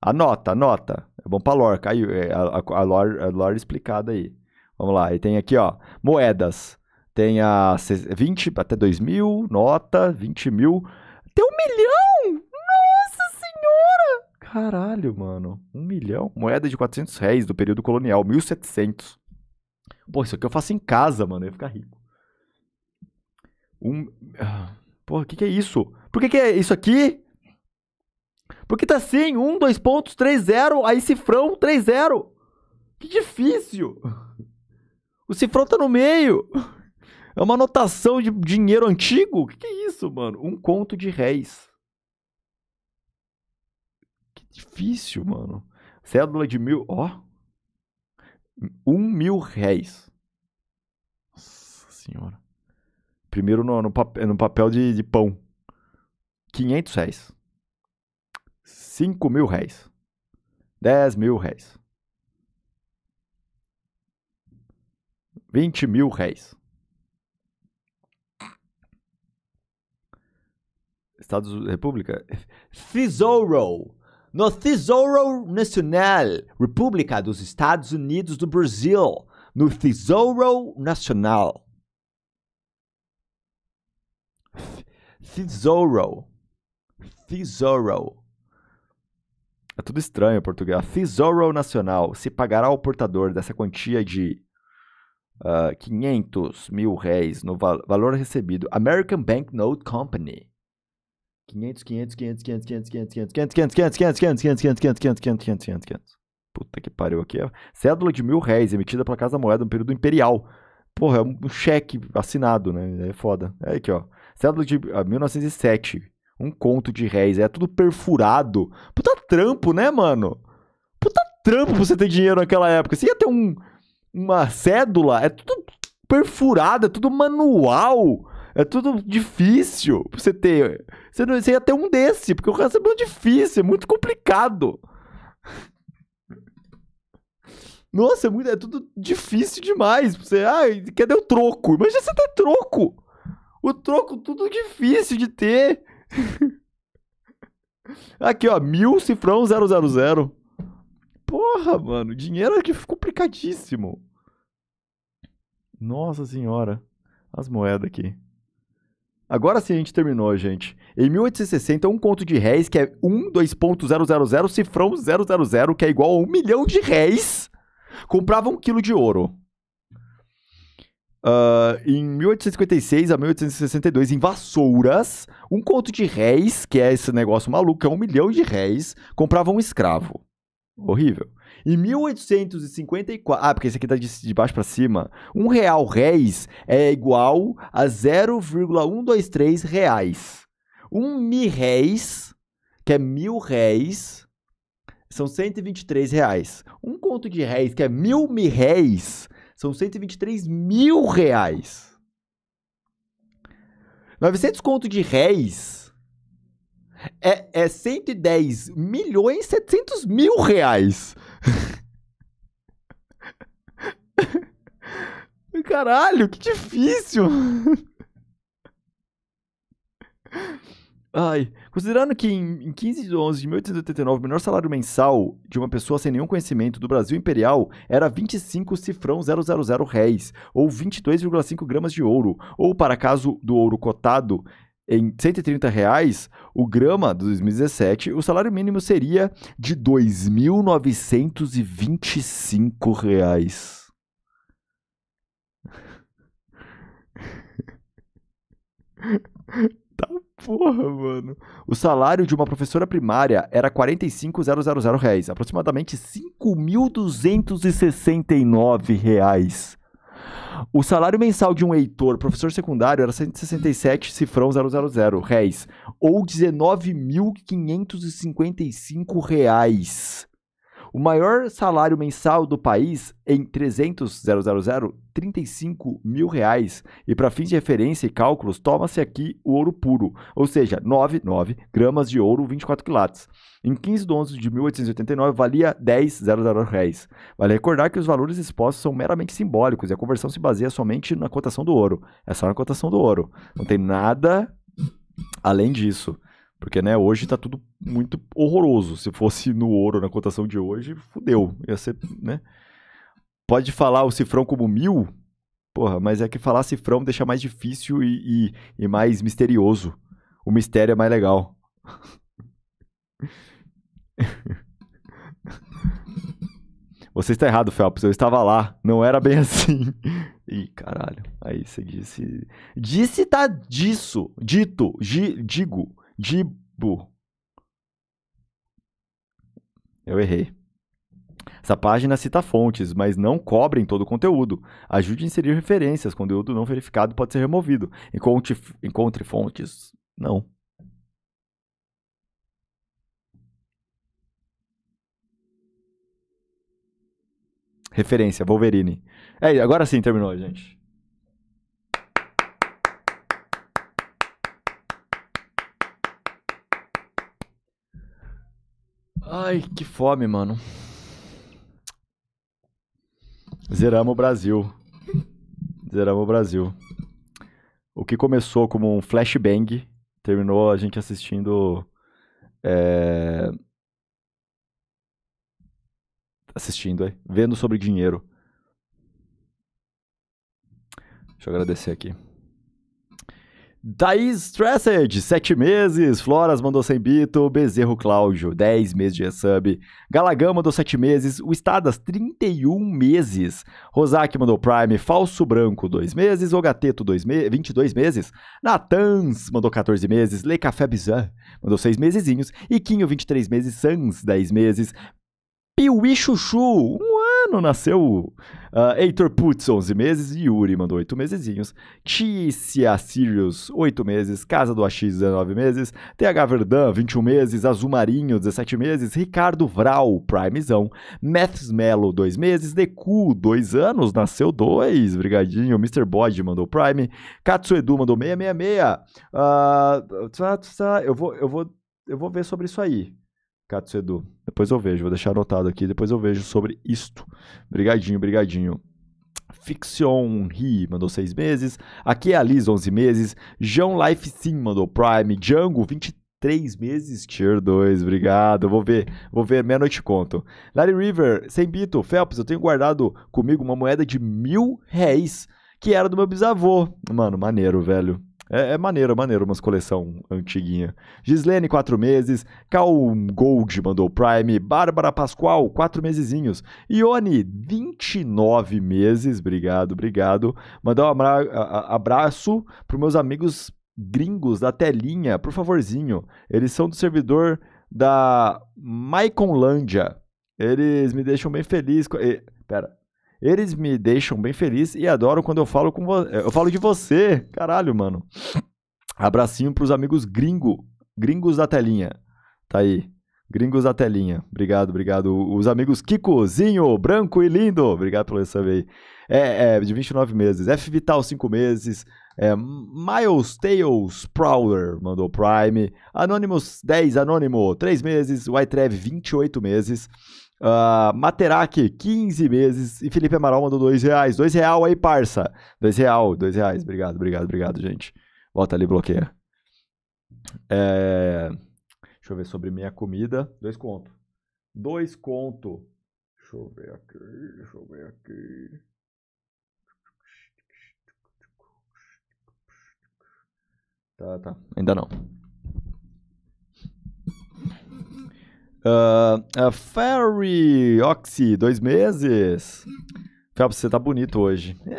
A: Anota, anota. É bom pra lore. Caiu. É a, a, a, lore, a lore explicada aí. Vamos lá, e tem aqui, ó, moedas. Tem a 20 até 2 mil, nota, 20 mil. Tem um milhão! Nossa senhora! Caralho, mano. Um milhão? Moeda de 400 réis do período colonial, 1700. Pô, isso aqui eu faço em casa, mano. Eu ia ficar rico. Um... Ah, Pô, o que, que é isso? Por que, que é isso aqui? Porque tá assim, 1, 2 pontos, 3, 0, aí cifrão, 3, 0. Que difícil! O cifrão tá no meio. É uma anotação de dinheiro antigo? O que, que é isso, mano? Um conto de réis. Que difícil, mano. Cédula de mil, ó. Um mil réis. Nossa senhora. Primeiro no, no, papel, no papel de, de pão. Quinhentos réis. Cinco mil réis. Dez mil réis. 20 mil réis. Estados República? Thesouro. No Tesouro Nacional, República dos Estados Unidos do Brasil. No Tesouro Nacional. Tesouro. Tesouro. É tudo estranho em português. Tesouro Nacional. Se pagará ao portador dessa quantia de uh, 500 mil réis no val valor recebido American Bank Note Company. 500, 500, 500, 500, 500, 500, 500, 500, 500, 500, 500, 500, 500, 500, 500, 500, 500. Puta que pariu aqui. Cédula de mil 500, emitida 500, Casa 500, Moeda 500, período imperial. Porra, 500, um cheque assinado, né? É foda. É aqui, ó. Cédula de 500, 500, Um conto de 500, É tudo perfurado. Puta trampo, né, mano? Puta trampo você ter dinheiro naquela época. Você ia ter um uma cédula, é tudo perfurado, é tudo manual. É tudo difícil pra você ter. Você, não, você ia ter um desse, porque o resto é muito difícil, é muito complicado. Nossa, é, muito, é tudo difícil demais. Você, ai, cadê o troco? Imagina você ter troco. O troco, tudo difícil de ter. Aqui, ó, mil cifrão 000. Porra, mano, dinheiro é que complicadíssimo. Nossa senhora, as moedas aqui. Agora sim a gente terminou, gente. Em 1860, um conto de réis, que é 1, 2.000, cifrão 000, que é igual a um milhão de réis, comprava um quilo de ouro. Uh, em 1856 a 1862, em Vassouras, um conto de réis, que é esse negócio maluco, que é um milhão de réis, comprava um escravo. Horrível. Em 1854, ah, porque esse aqui tá de, de baixo para cima, um real réis é igual a 0,123 reais. Um mi réis, que é mil réis, são 123 reais. Um conto de réis, que é mil mi réis, são 123 mil reais. 900 conto de réis é, é 110 milhões e 700 mil reais. Caralho, que
C: difícil.
A: Ai, considerando que em 15 de 11 de 1889 o menor salário mensal de uma pessoa sem nenhum conhecimento do Brasil Imperial era 25 cifrão 000 réis, ou 22,5 gramas de ouro, ou para caso do ouro cotado, em 130 reais, o grama de 2017, o salário mínimo seria de 2.925 reais. tá porra, mano. O salário de uma professora primária era 45.000 reais, aproximadamente 5.269 reais. O salário mensal de um Heitor, professor secundário, era 167 cifrão 000 réis, ou 19.555 reais. O maior salário mensal do país em 300 000 35 mil reais. E para fins de referência e cálculos, toma-se aqui o ouro puro, ou seja, 99 gramas de ouro 24 quilates. Em 15 de 11 de 1889, valia 10,00 reais. Vale recordar que os valores expostos são meramente simbólicos e a conversão se baseia somente na cotação do ouro. É só na cotação do ouro. Não tem nada além disso. Porque, né, hoje está tudo muito horroroso. Se fosse no ouro, na cotação de hoje, fudeu. Ia ser, né? pode falar o cifrão como mil, porra, mas é que falar cifrão deixa mais difícil e, e, e mais misterioso. O mistério é mais legal. Você está errado, Phelps. Eu estava lá. Não era bem assim. Ih, caralho. Aí você disse. Disse tá disso. Dito. Gi, digo. Dibo. Eu errei. Essa página cita fontes, mas não cobrem todo o conteúdo. Ajude a inserir referências. Conteúdo não verificado pode ser removido. Encontre, encontre fontes. Não. Referência, Wolverine. É, agora sim terminou, gente. Ai, que fome, mano. Zeramos o Brasil. Zeramos o Brasil. O que começou como um flashbang, terminou a gente assistindo. É... Assistindo, é, Vendo sobre dinheiro. Deixa eu agradecer aqui. Thaís Stressed, 7 meses. Floras mandou 100 bito. Bezerro Cláudio, 10 meses de sub. Galagão mandou 7 meses. O Estadas, 31 meses. Rosaki mandou Prime. Falso Branco, 2 meses. Ogateto, dois me 22 meses. Natans mandou 14 meses. Le Café Bizarre mandou 6 mesezinhos. Iquinho, 23 meses. Sans, 10 meses. Piuí Chuchu, um ano nasceu uh, Heitor Putz, 11 meses, Yuri mandou 8 mesezinhos, Tícia Sirius, 8 meses, Casa do AX, 19 meses, TH Verdun, 21 meses, Azul Marinho, 17 meses, Ricardo Vral, Primezão, Maths Mello, 2 meses, Deku, 2 anos, nasceu 2, brigadinho, Mr. Boyd mandou Prime, Katsu Edu mandou 666, uh, ah, eu vou, eu vou, eu vou ver sobre isso aí. Katsuedu. Depois eu vejo, vou deixar anotado aqui, depois eu vejo sobre isto. Brigadinho, brigadinho. Fiction Ri mandou 6 meses. Aqui é a Liz, 11 meses. João Life Sim mandou Prime. Django, 23 meses. Tier 2, obrigado. Vou ver, vou ver, meia-noite conto. Larry River, sem bito. Phelps, eu tenho guardado comigo uma moeda de mil réis que era do meu bisavô. Mano, maneiro, velho. É, é, maneiro, maneiro, umas coleção antiguinha. Gislene, quatro meses. Cal Gold mandou Prime. Bárbara Pascoal, quatro mesezinhos. Ione, 29 meses. Obrigado, obrigado. Mandar um abraço para meus amigos gringos da telinha, por favorzinho. Eles são do servidor da Maiconlândia. Eles me deixam bem feliz. E, pera, eles me deixam bem feliz e adoram quando eu falo com você. Eh, eu falo de você, caralho, mano. Abracinho pros amigos gringo, gringos da telinha. Tá aí. Gringos da telinha. Obrigado, obrigado. Os amigos Kikozinho, branco e lindo. Obrigado pelo receber aí. É, é, de 29 meses. F Vital 5 meses. É, Miles Tails Prowler mandou Prime. Anonymous 10, Anônimo 3 meses. White Trev 28 meses. Uh, ah, Materac, 15 meses. E Felipe Amaral mandou 2 reais. 2 real aí, parça. 2 real, 2 reais. Obrigado, obrigado, obrigado, gente. Bota ali, bloqueia. É... Deixa eu ver sobre minha comida. 2 conto. Dois conto. Deixa eu ver aqui, deixa eu ver aqui. Tá, tá. Ainda não. Uh, uh, Ferry Oxy, dois meses. Felps, você tá bonito hoje. É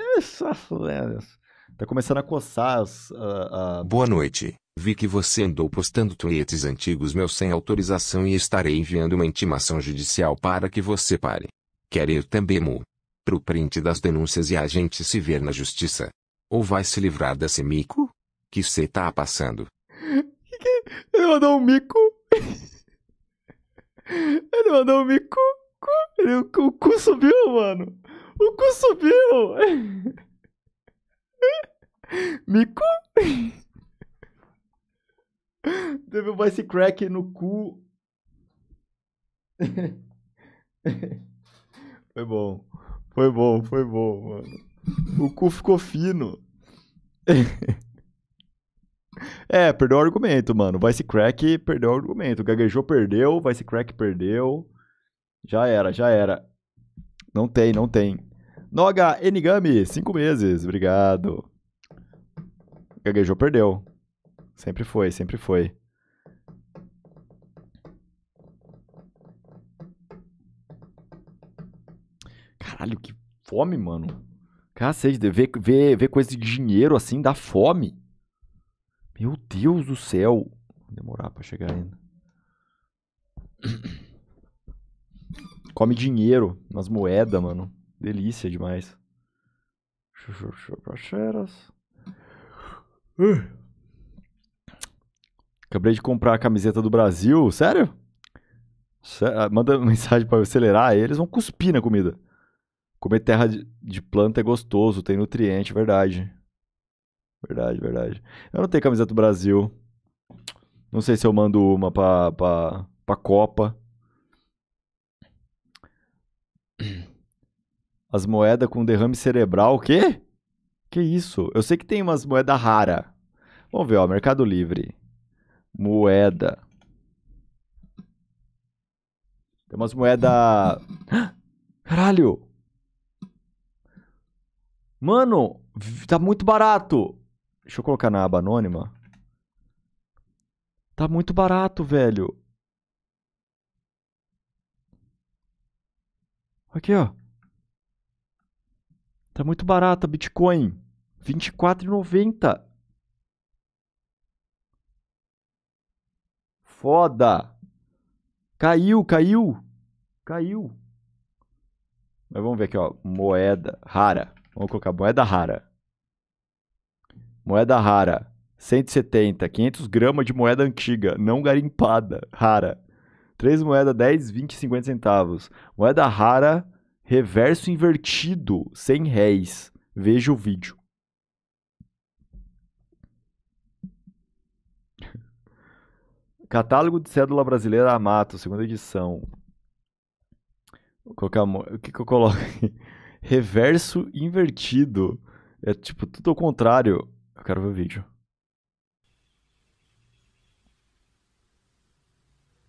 A: tá começando a coçar as. Uh,
B: Boa noite. Vi que você andou postando tweets antigos meus sem autorização e estarei enviando uma intimação judicial para que você pare. Quer ir também, Mu? Pro print das denúncias e a gente se ver na justiça. Ou vai se livrar desse mico? Que cê tá passando?
A: vou dar um mico? Ele mandou um Miku, Ele, o, o cu subiu, mano. O cu subiu. Miku. Teve um voice crack no cu. Foi bom. Foi bom, foi bom, mano. O cu ficou fino. É, perdeu o argumento, mano. Vice Crack perdeu o argumento. Gaguejou, perdeu. Vice Crack perdeu. Já era, já era. Não tem, não tem. Noga Enigami, cinco meses. Obrigado. Gaguejou, perdeu. Sempre foi, sempre foi. Caralho, que fome, mano. Cacete, ver, ver, ver coisa de dinheiro assim dá fome. Meu Deus do céu! Vou demorar pra chegar ainda. Come dinheiro nas moedas, mano. Delícia demais. Acabei de comprar a camiseta do Brasil. Sério? Ah, manda mensagem para acelerar. Eles vão cuspir na comida. Comer terra de planta é gostoso, tem nutriente, verdade. Verdade, verdade. Eu não tenho camiseta do Brasil. Não sei se eu mando uma pra, pra, pra Copa. As moedas com derrame cerebral, o quê? Que isso? Eu sei que tem umas moedas rara. Vamos ver, ó, Mercado Livre. Moeda. Tem umas moedas... Caralho! Mano, tá muito barato! Deixa eu colocar na aba anônima. Tá muito barato, velho. Aqui, ó. Tá muito barato, Bitcoin. 24,90. Foda. Caiu, caiu. Caiu. Mas vamos ver aqui, ó. Moeda rara. Vamos colocar moeda rara. Moeda rara, 170, 500 gramas de moeda antiga, não garimpada, rara. 3 moedas, 10, 20, 50 centavos. Moeda rara, reverso invertido, 100 réis. Veja o vídeo. Catálogo de Cédula Brasileira Amato, segunda edição. Vou colocar, o que, que eu coloco aqui? Reverso invertido. É tipo tudo ao contrário quero ver o vídeo.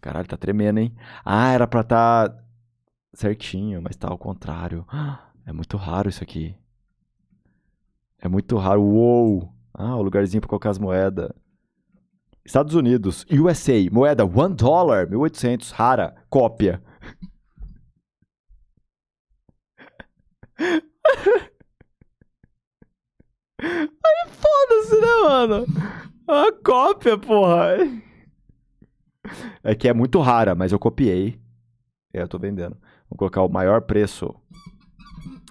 A: Caralho, tá tremendo, hein? Ah, era pra tá certinho, mas tá ao contrário. É muito raro isso aqui. É muito raro. Uou! Ah, o lugarzinho pra colocar as moedas. Estados Unidos, USA, moeda one dollar, 1800, rara, cópia. Aí foda-se, né, mano? É uma cópia, porra. É que é muito rara, mas eu copiei. É, eu tô vendendo. Vou colocar o maior preço.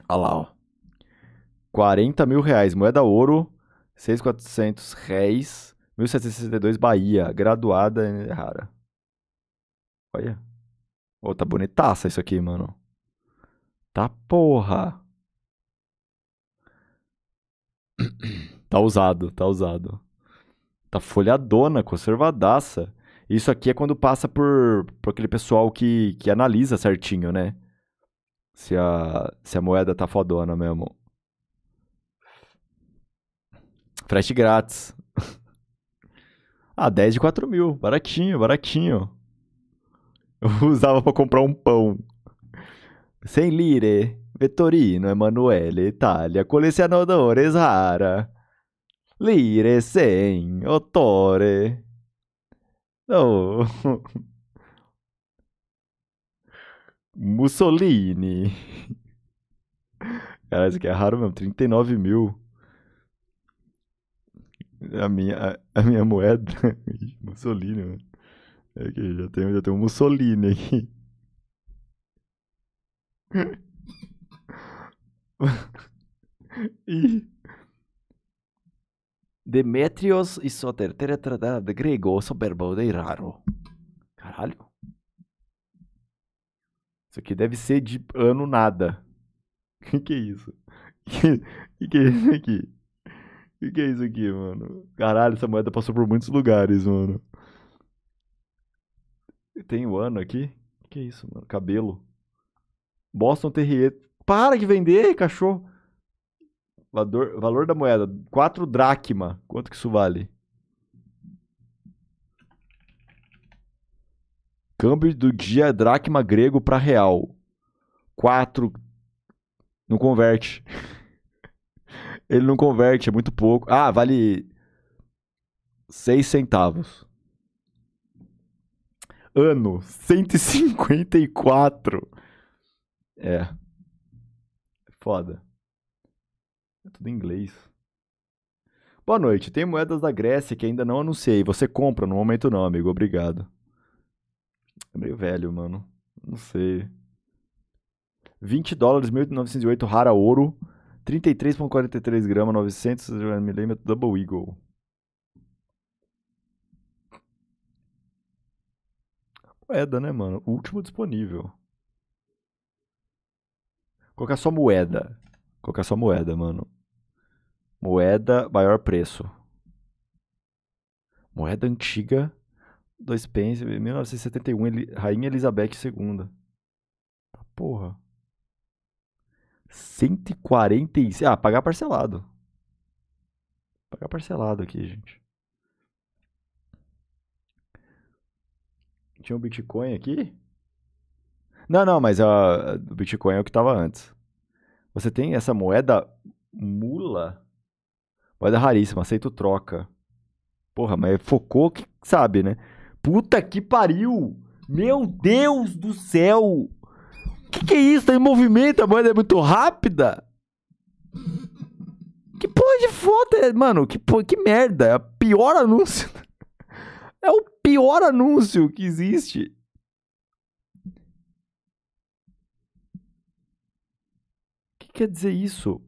A: Olha lá, ó. 40 mil reais. Moeda ouro, 6,400 réis. 1762 Bahia. Graduada é rara. Olha. Ô, oh, tá bonitaça isso aqui, mano. Tá porra. tá usado, tá usado. Tá folhadona, conservadaça. Isso aqui é quando passa por, por aquele pessoal que, que analisa certinho, né? Se a, se a moeda tá fodona mesmo. Frete grátis. ah, 10 de 4 mil. Baratinho, baratinho. Eu usava pra comprar um pão. Sem lire. Vettorino, Emanuele, Italia, colecionadores d'Ore, Sara, Lire, Sen, Ottore. Oh. Mussolini. Cara, isso aqui é raro mesmo, 39 mil. A minha, a, minha moeda. Mussolini, mano. É já tem, já tem um Mussolini aqui. e. Demetrios e Soter, de grego, soberbo e raro. Caralho. Isso aqui deve ser de ano nada. O que, que é isso? O que, que, é isso aqui? O que, que é isso aqui, mano? Caralho, essa moeda passou por muitos lugares, mano. Tem o um ano aqui? O que é isso, mano? Cabelo. Boston Terrier para de vender, cachorro. Valor, valor da moeda, 4 dracma. Quanto que isso vale? Câmbio do dia dracma grego para real. 4 não converte. Ele não converte, é muito pouco. Ah, vale 6 centavos. Ano 154. É. Foda. É tudo em inglês. Boa noite. Tem moedas da Grécia que ainda não anunciei. Você compra no momento não, amigo. Obrigado. É meio velho, mano. Não sei. 20 dólares, 1908, rara ouro. 33,43 gramas, 900 milímetros, double eagle. Moeda, né, mano? último disponível. Colocar é só moeda. Colocar é só moeda, mano. Moeda, maior preço. Moeda antiga, dois pence, 1971, Eli, Rainha Elizabeth II. Ah, porra. 146. Ah, pagar parcelado. Pagar parcelado aqui, gente. Tinha um Bitcoin aqui? Não, não, mas o Bitcoin é o que estava antes. Você tem essa moeda mula? Moeda raríssima, aceito troca. Porra, mas é focou que sabe, né? Puta que pariu! Meu Deus do céu! Que que é isso? Tá em movimento, a moeda é muito rápida! Que porra de foto é, mano? Que, porra, que merda! É o pior anúncio. É o pior anúncio que existe. quer dizer isso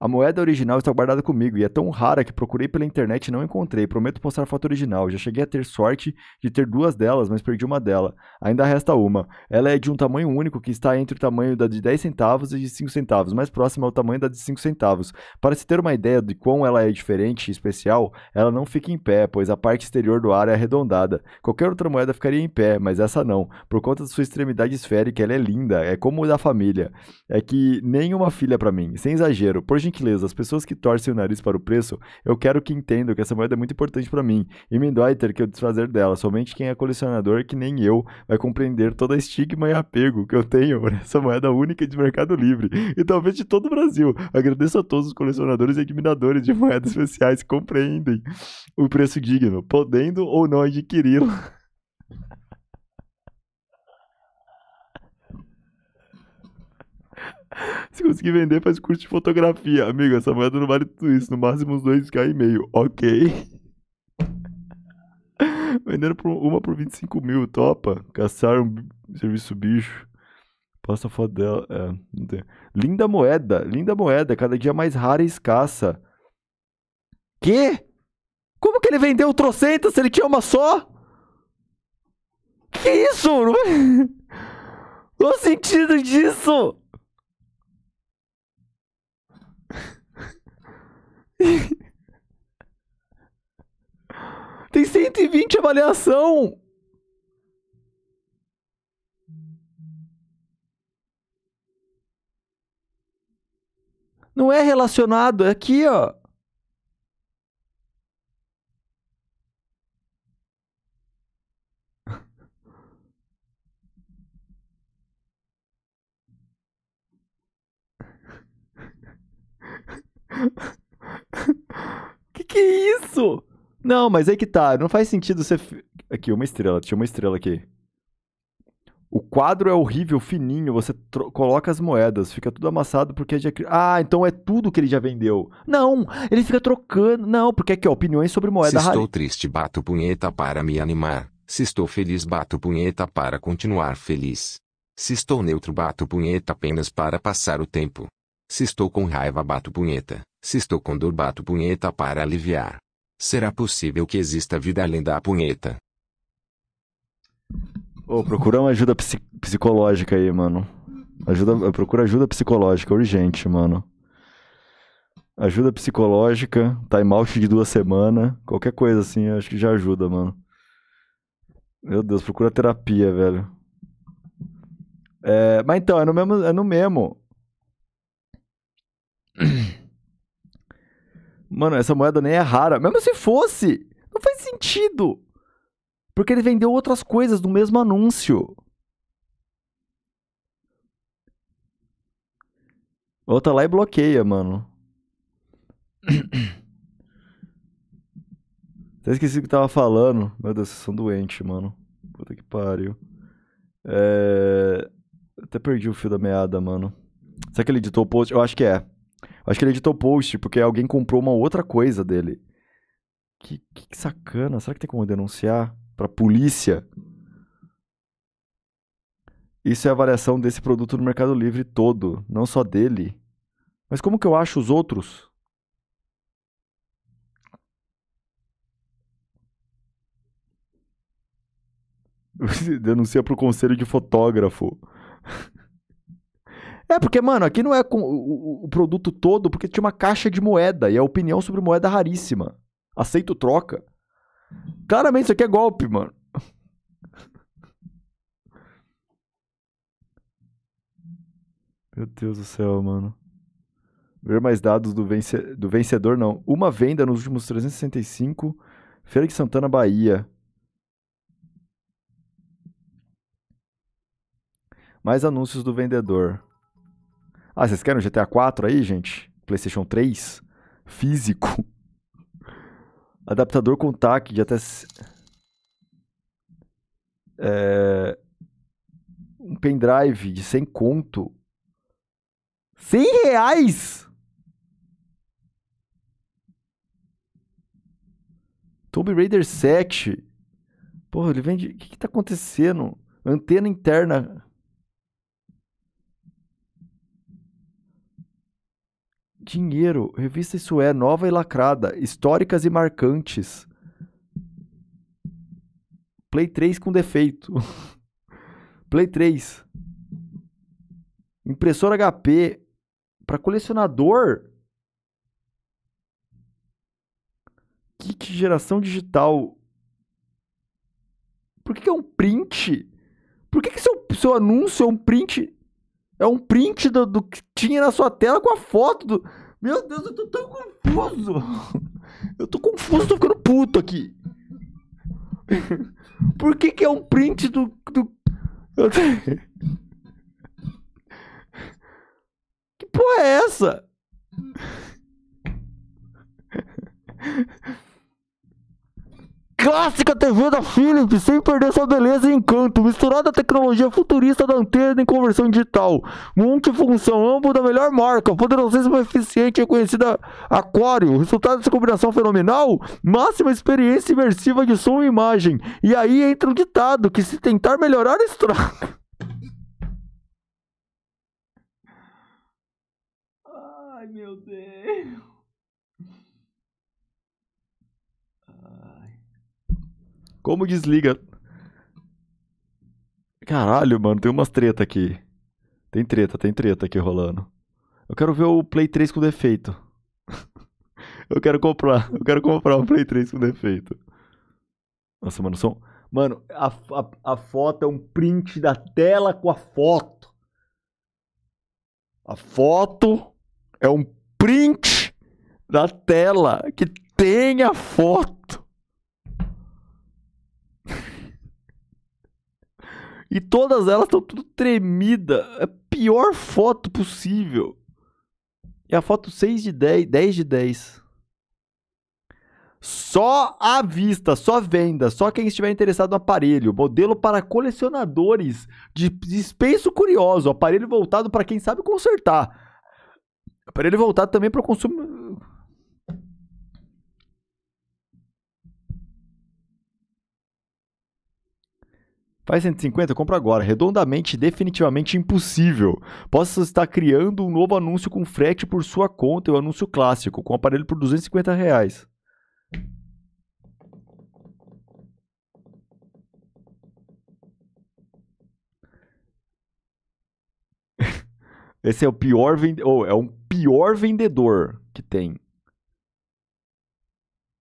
A: a moeda original está guardada comigo e é tão rara que procurei pela internet e não encontrei. Prometo postar a foto original. Já cheguei a ter sorte de ter duas delas, mas perdi uma dela. Ainda resta uma. Ela é de um tamanho único que está entre o tamanho da de 10 centavos e de 5 centavos, mais próxima ao tamanho da de 5 centavos. Para se ter uma ideia de quão ela é diferente e especial, ela não fica em pé, pois a parte exterior do ar é arredondada. Qualquer outra moeda ficaria em pé, mas essa não. Por conta da sua extremidade esférica, ela é linda, é como da família. É que nem uma filha é para mim, sem exagero. Por gentileza, as pessoas que torcem o nariz para o preço, eu quero que entendam que essa moeda é muito importante para mim e me dói ter que eu desfazer dela. Somente quem é colecionador, que nem eu, vai compreender toda a estigma e apego que eu tenho por essa moeda única de mercado livre e talvez de todo o Brasil. Agradeço a todos os colecionadores e admiradores de moedas especiais que compreendem o preço digno, podendo ou não adquiri-lo. Se conseguir vender, faz curso de fotografia. Amigo, essa moeda não vale tudo isso. No máximo uns 2k e meio. Ok. Venderam por uma por 25 mil, topa. Caçaram serviço bicho. Posta foto dela. É, não tem. Linda moeda, linda moeda. Cada dia mais rara e escassa. Que? Como que ele vendeu trocentas se ele tinha uma só? Que isso? Não o
C: sentido
A: disso! Tem 120 avaliação. Não é relacionado, é aqui, ó. que que é isso? Não, mas aí que tá. Não faz sentido você. Aqui, uma estrela. Tinha uma estrela aqui. O quadro é horrível, fininho. Você coloca as moedas, fica tudo amassado porque já é Ah, então é tudo que ele já vendeu. Não, ele fica trocando. Não, porque aqui, ó, opiniões sobre moeda Se estou rara.
B: triste, bato punheta para me animar. Se estou feliz, bato punheta para continuar feliz. Se estou neutro, bato punheta apenas para passar o tempo. Se estou com raiva, bato punheta. Se estou com dor, bato punheta para aliviar. Será possível que exista vida além da punheta?
A: Ô, oh, procura uma ajuda psicológica aí, mano. Ajuda, procura ajuda psicológica, urgente, mano. Ajuda psicológica, timeout tá de duas semanas, qualquer coisa assim, acho que já ajuda, mano. Meu Deus, procura terapia, velho. É, mas então, é no mesmo. É no mesmo. Mano, essa moeda nem é rara. Mesmo se fosse, não faz sentido. Porque ele vendeu outras coisas do mesmo anúncio. Volta lá e bloqueia, mano. Até esqueci o que tava falando. Meu Deus, vocês são doentes, mano. Puta que pariu. É... Até perdi o fio da meada, mano. Será que ele editou o post? Eu acho que é. Acho que ele editou o post, porque alguém comprou uma outra coisa dele. Que, que, sacana. Será que tem como denunciar pra polícia? Isso é a variação desse produto no Mercado Livre todo, não só dele. Mas como que eu acho os outros? Denuncia pro conselho de fotógrafo. É, porque, mano, aqui não é com o, produto todo, porque tinha uma caixa de moeda e a opinião sobre moeda raríssima. Aceito troca. Claramente isso aqui é golpe, mano. Meu Deus do céu, mano. Ver mais dados do, vence... do vencedor, não. Uma venda nos últimos 365, Feira de Santana, Bahia. Mais anúncios do vendedor. Ah, vocês querem GTA 4 aí, gente? PlayStation 3? Físico? Adaptador com TAC de até. É... Um pendrive de 100 conto. 100 reais? Tomb Raider 7. Porra, ele vende. O que, que tá acontecendo? Antena interna. Dinheiro, revista Isso É, nova e lacrada, históricas e marcantes. Play 3 com defeito. Play 3. Impressora HP para colecionador. Kit geração digital. Por que, que é um print? Por que, que seu, seu anúncio é um print é um print do, do que tinha na sua tela com a foto do. Meu Deus, eu tô tão confuso. Eu tô confuso, tô ficando puto aqui. Por que que é um print do... do... Que porra é essa? clássica TV da Philips, sem perder sua beleza e encanto, misturada à tecnologia futurista da antena em conversão digital, multifunção, ambos da melhor marca, poderosíssima, eficiente e reconhecida Aquário, resultado dessa combinação fenomenal, máxima experiência imersiva de som e imagem, e aí entra o um ditado, que se tentar melhorar, estraga.
C: Ai meu Deus.
A: Como desliga? Caralho, mano, tem umas treta aqui. Tem treta, tem treta aqui rolando. Eu quero ver o Play 3 com defeito. eu quero comprar, eu quero comprar o um Play 3 com defeito. Nossa, mano, são... Mano, a, a, a foto é um print da tela com a foto. A foto é um print da tela que tem a foto. E todas elas estão tudo tremida. É a pior foto possível. É a foto 6 de 10, 10 de 10. Só à vista, só venda, só quem estiver interessado no aparelho. Modelo para colecionadores de dispenso curioso. Aparelho voltado para quem sabe consertar. Aparelho voltado também para o consumo Faz 150, compra agora. Redondamente, definitivamente impossível. Posso estar criando um novo anúncio com frete por sua conta, o um anúncio clássico, com aparelho por 250 reais. Esse é o pior vendedor. Ou oh, é um pior vendedor que tem.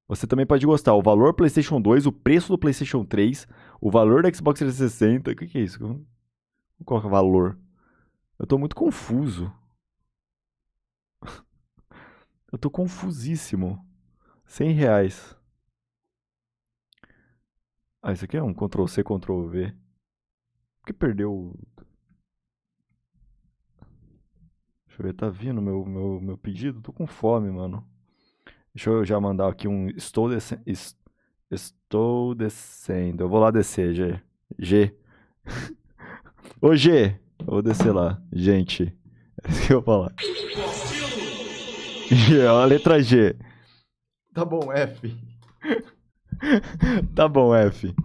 A: Você também pode gostar. O valor PlayStation 2, o preço do PlayStation 3 o valor da Xbox 360. O que, que é isso? é coloca valor? Eu tô muito confuso. Eu tô confusíssimo. 100 reais. Ah, isso aqui é um Ctrl C, Ctrl V. Por que perdeu. Deixa eu ver, tá vindo meu, meu, meu pedido? Tô com fome, mano. Deixa eu já mandar aqui um. Estou, Estou descendo. Eu vou lá descer, G. G. Ô, G. Eu vou descer lá. Gente. É isso que eu vou falar. G, é a letra G. Tá bom, F. tá bom, F.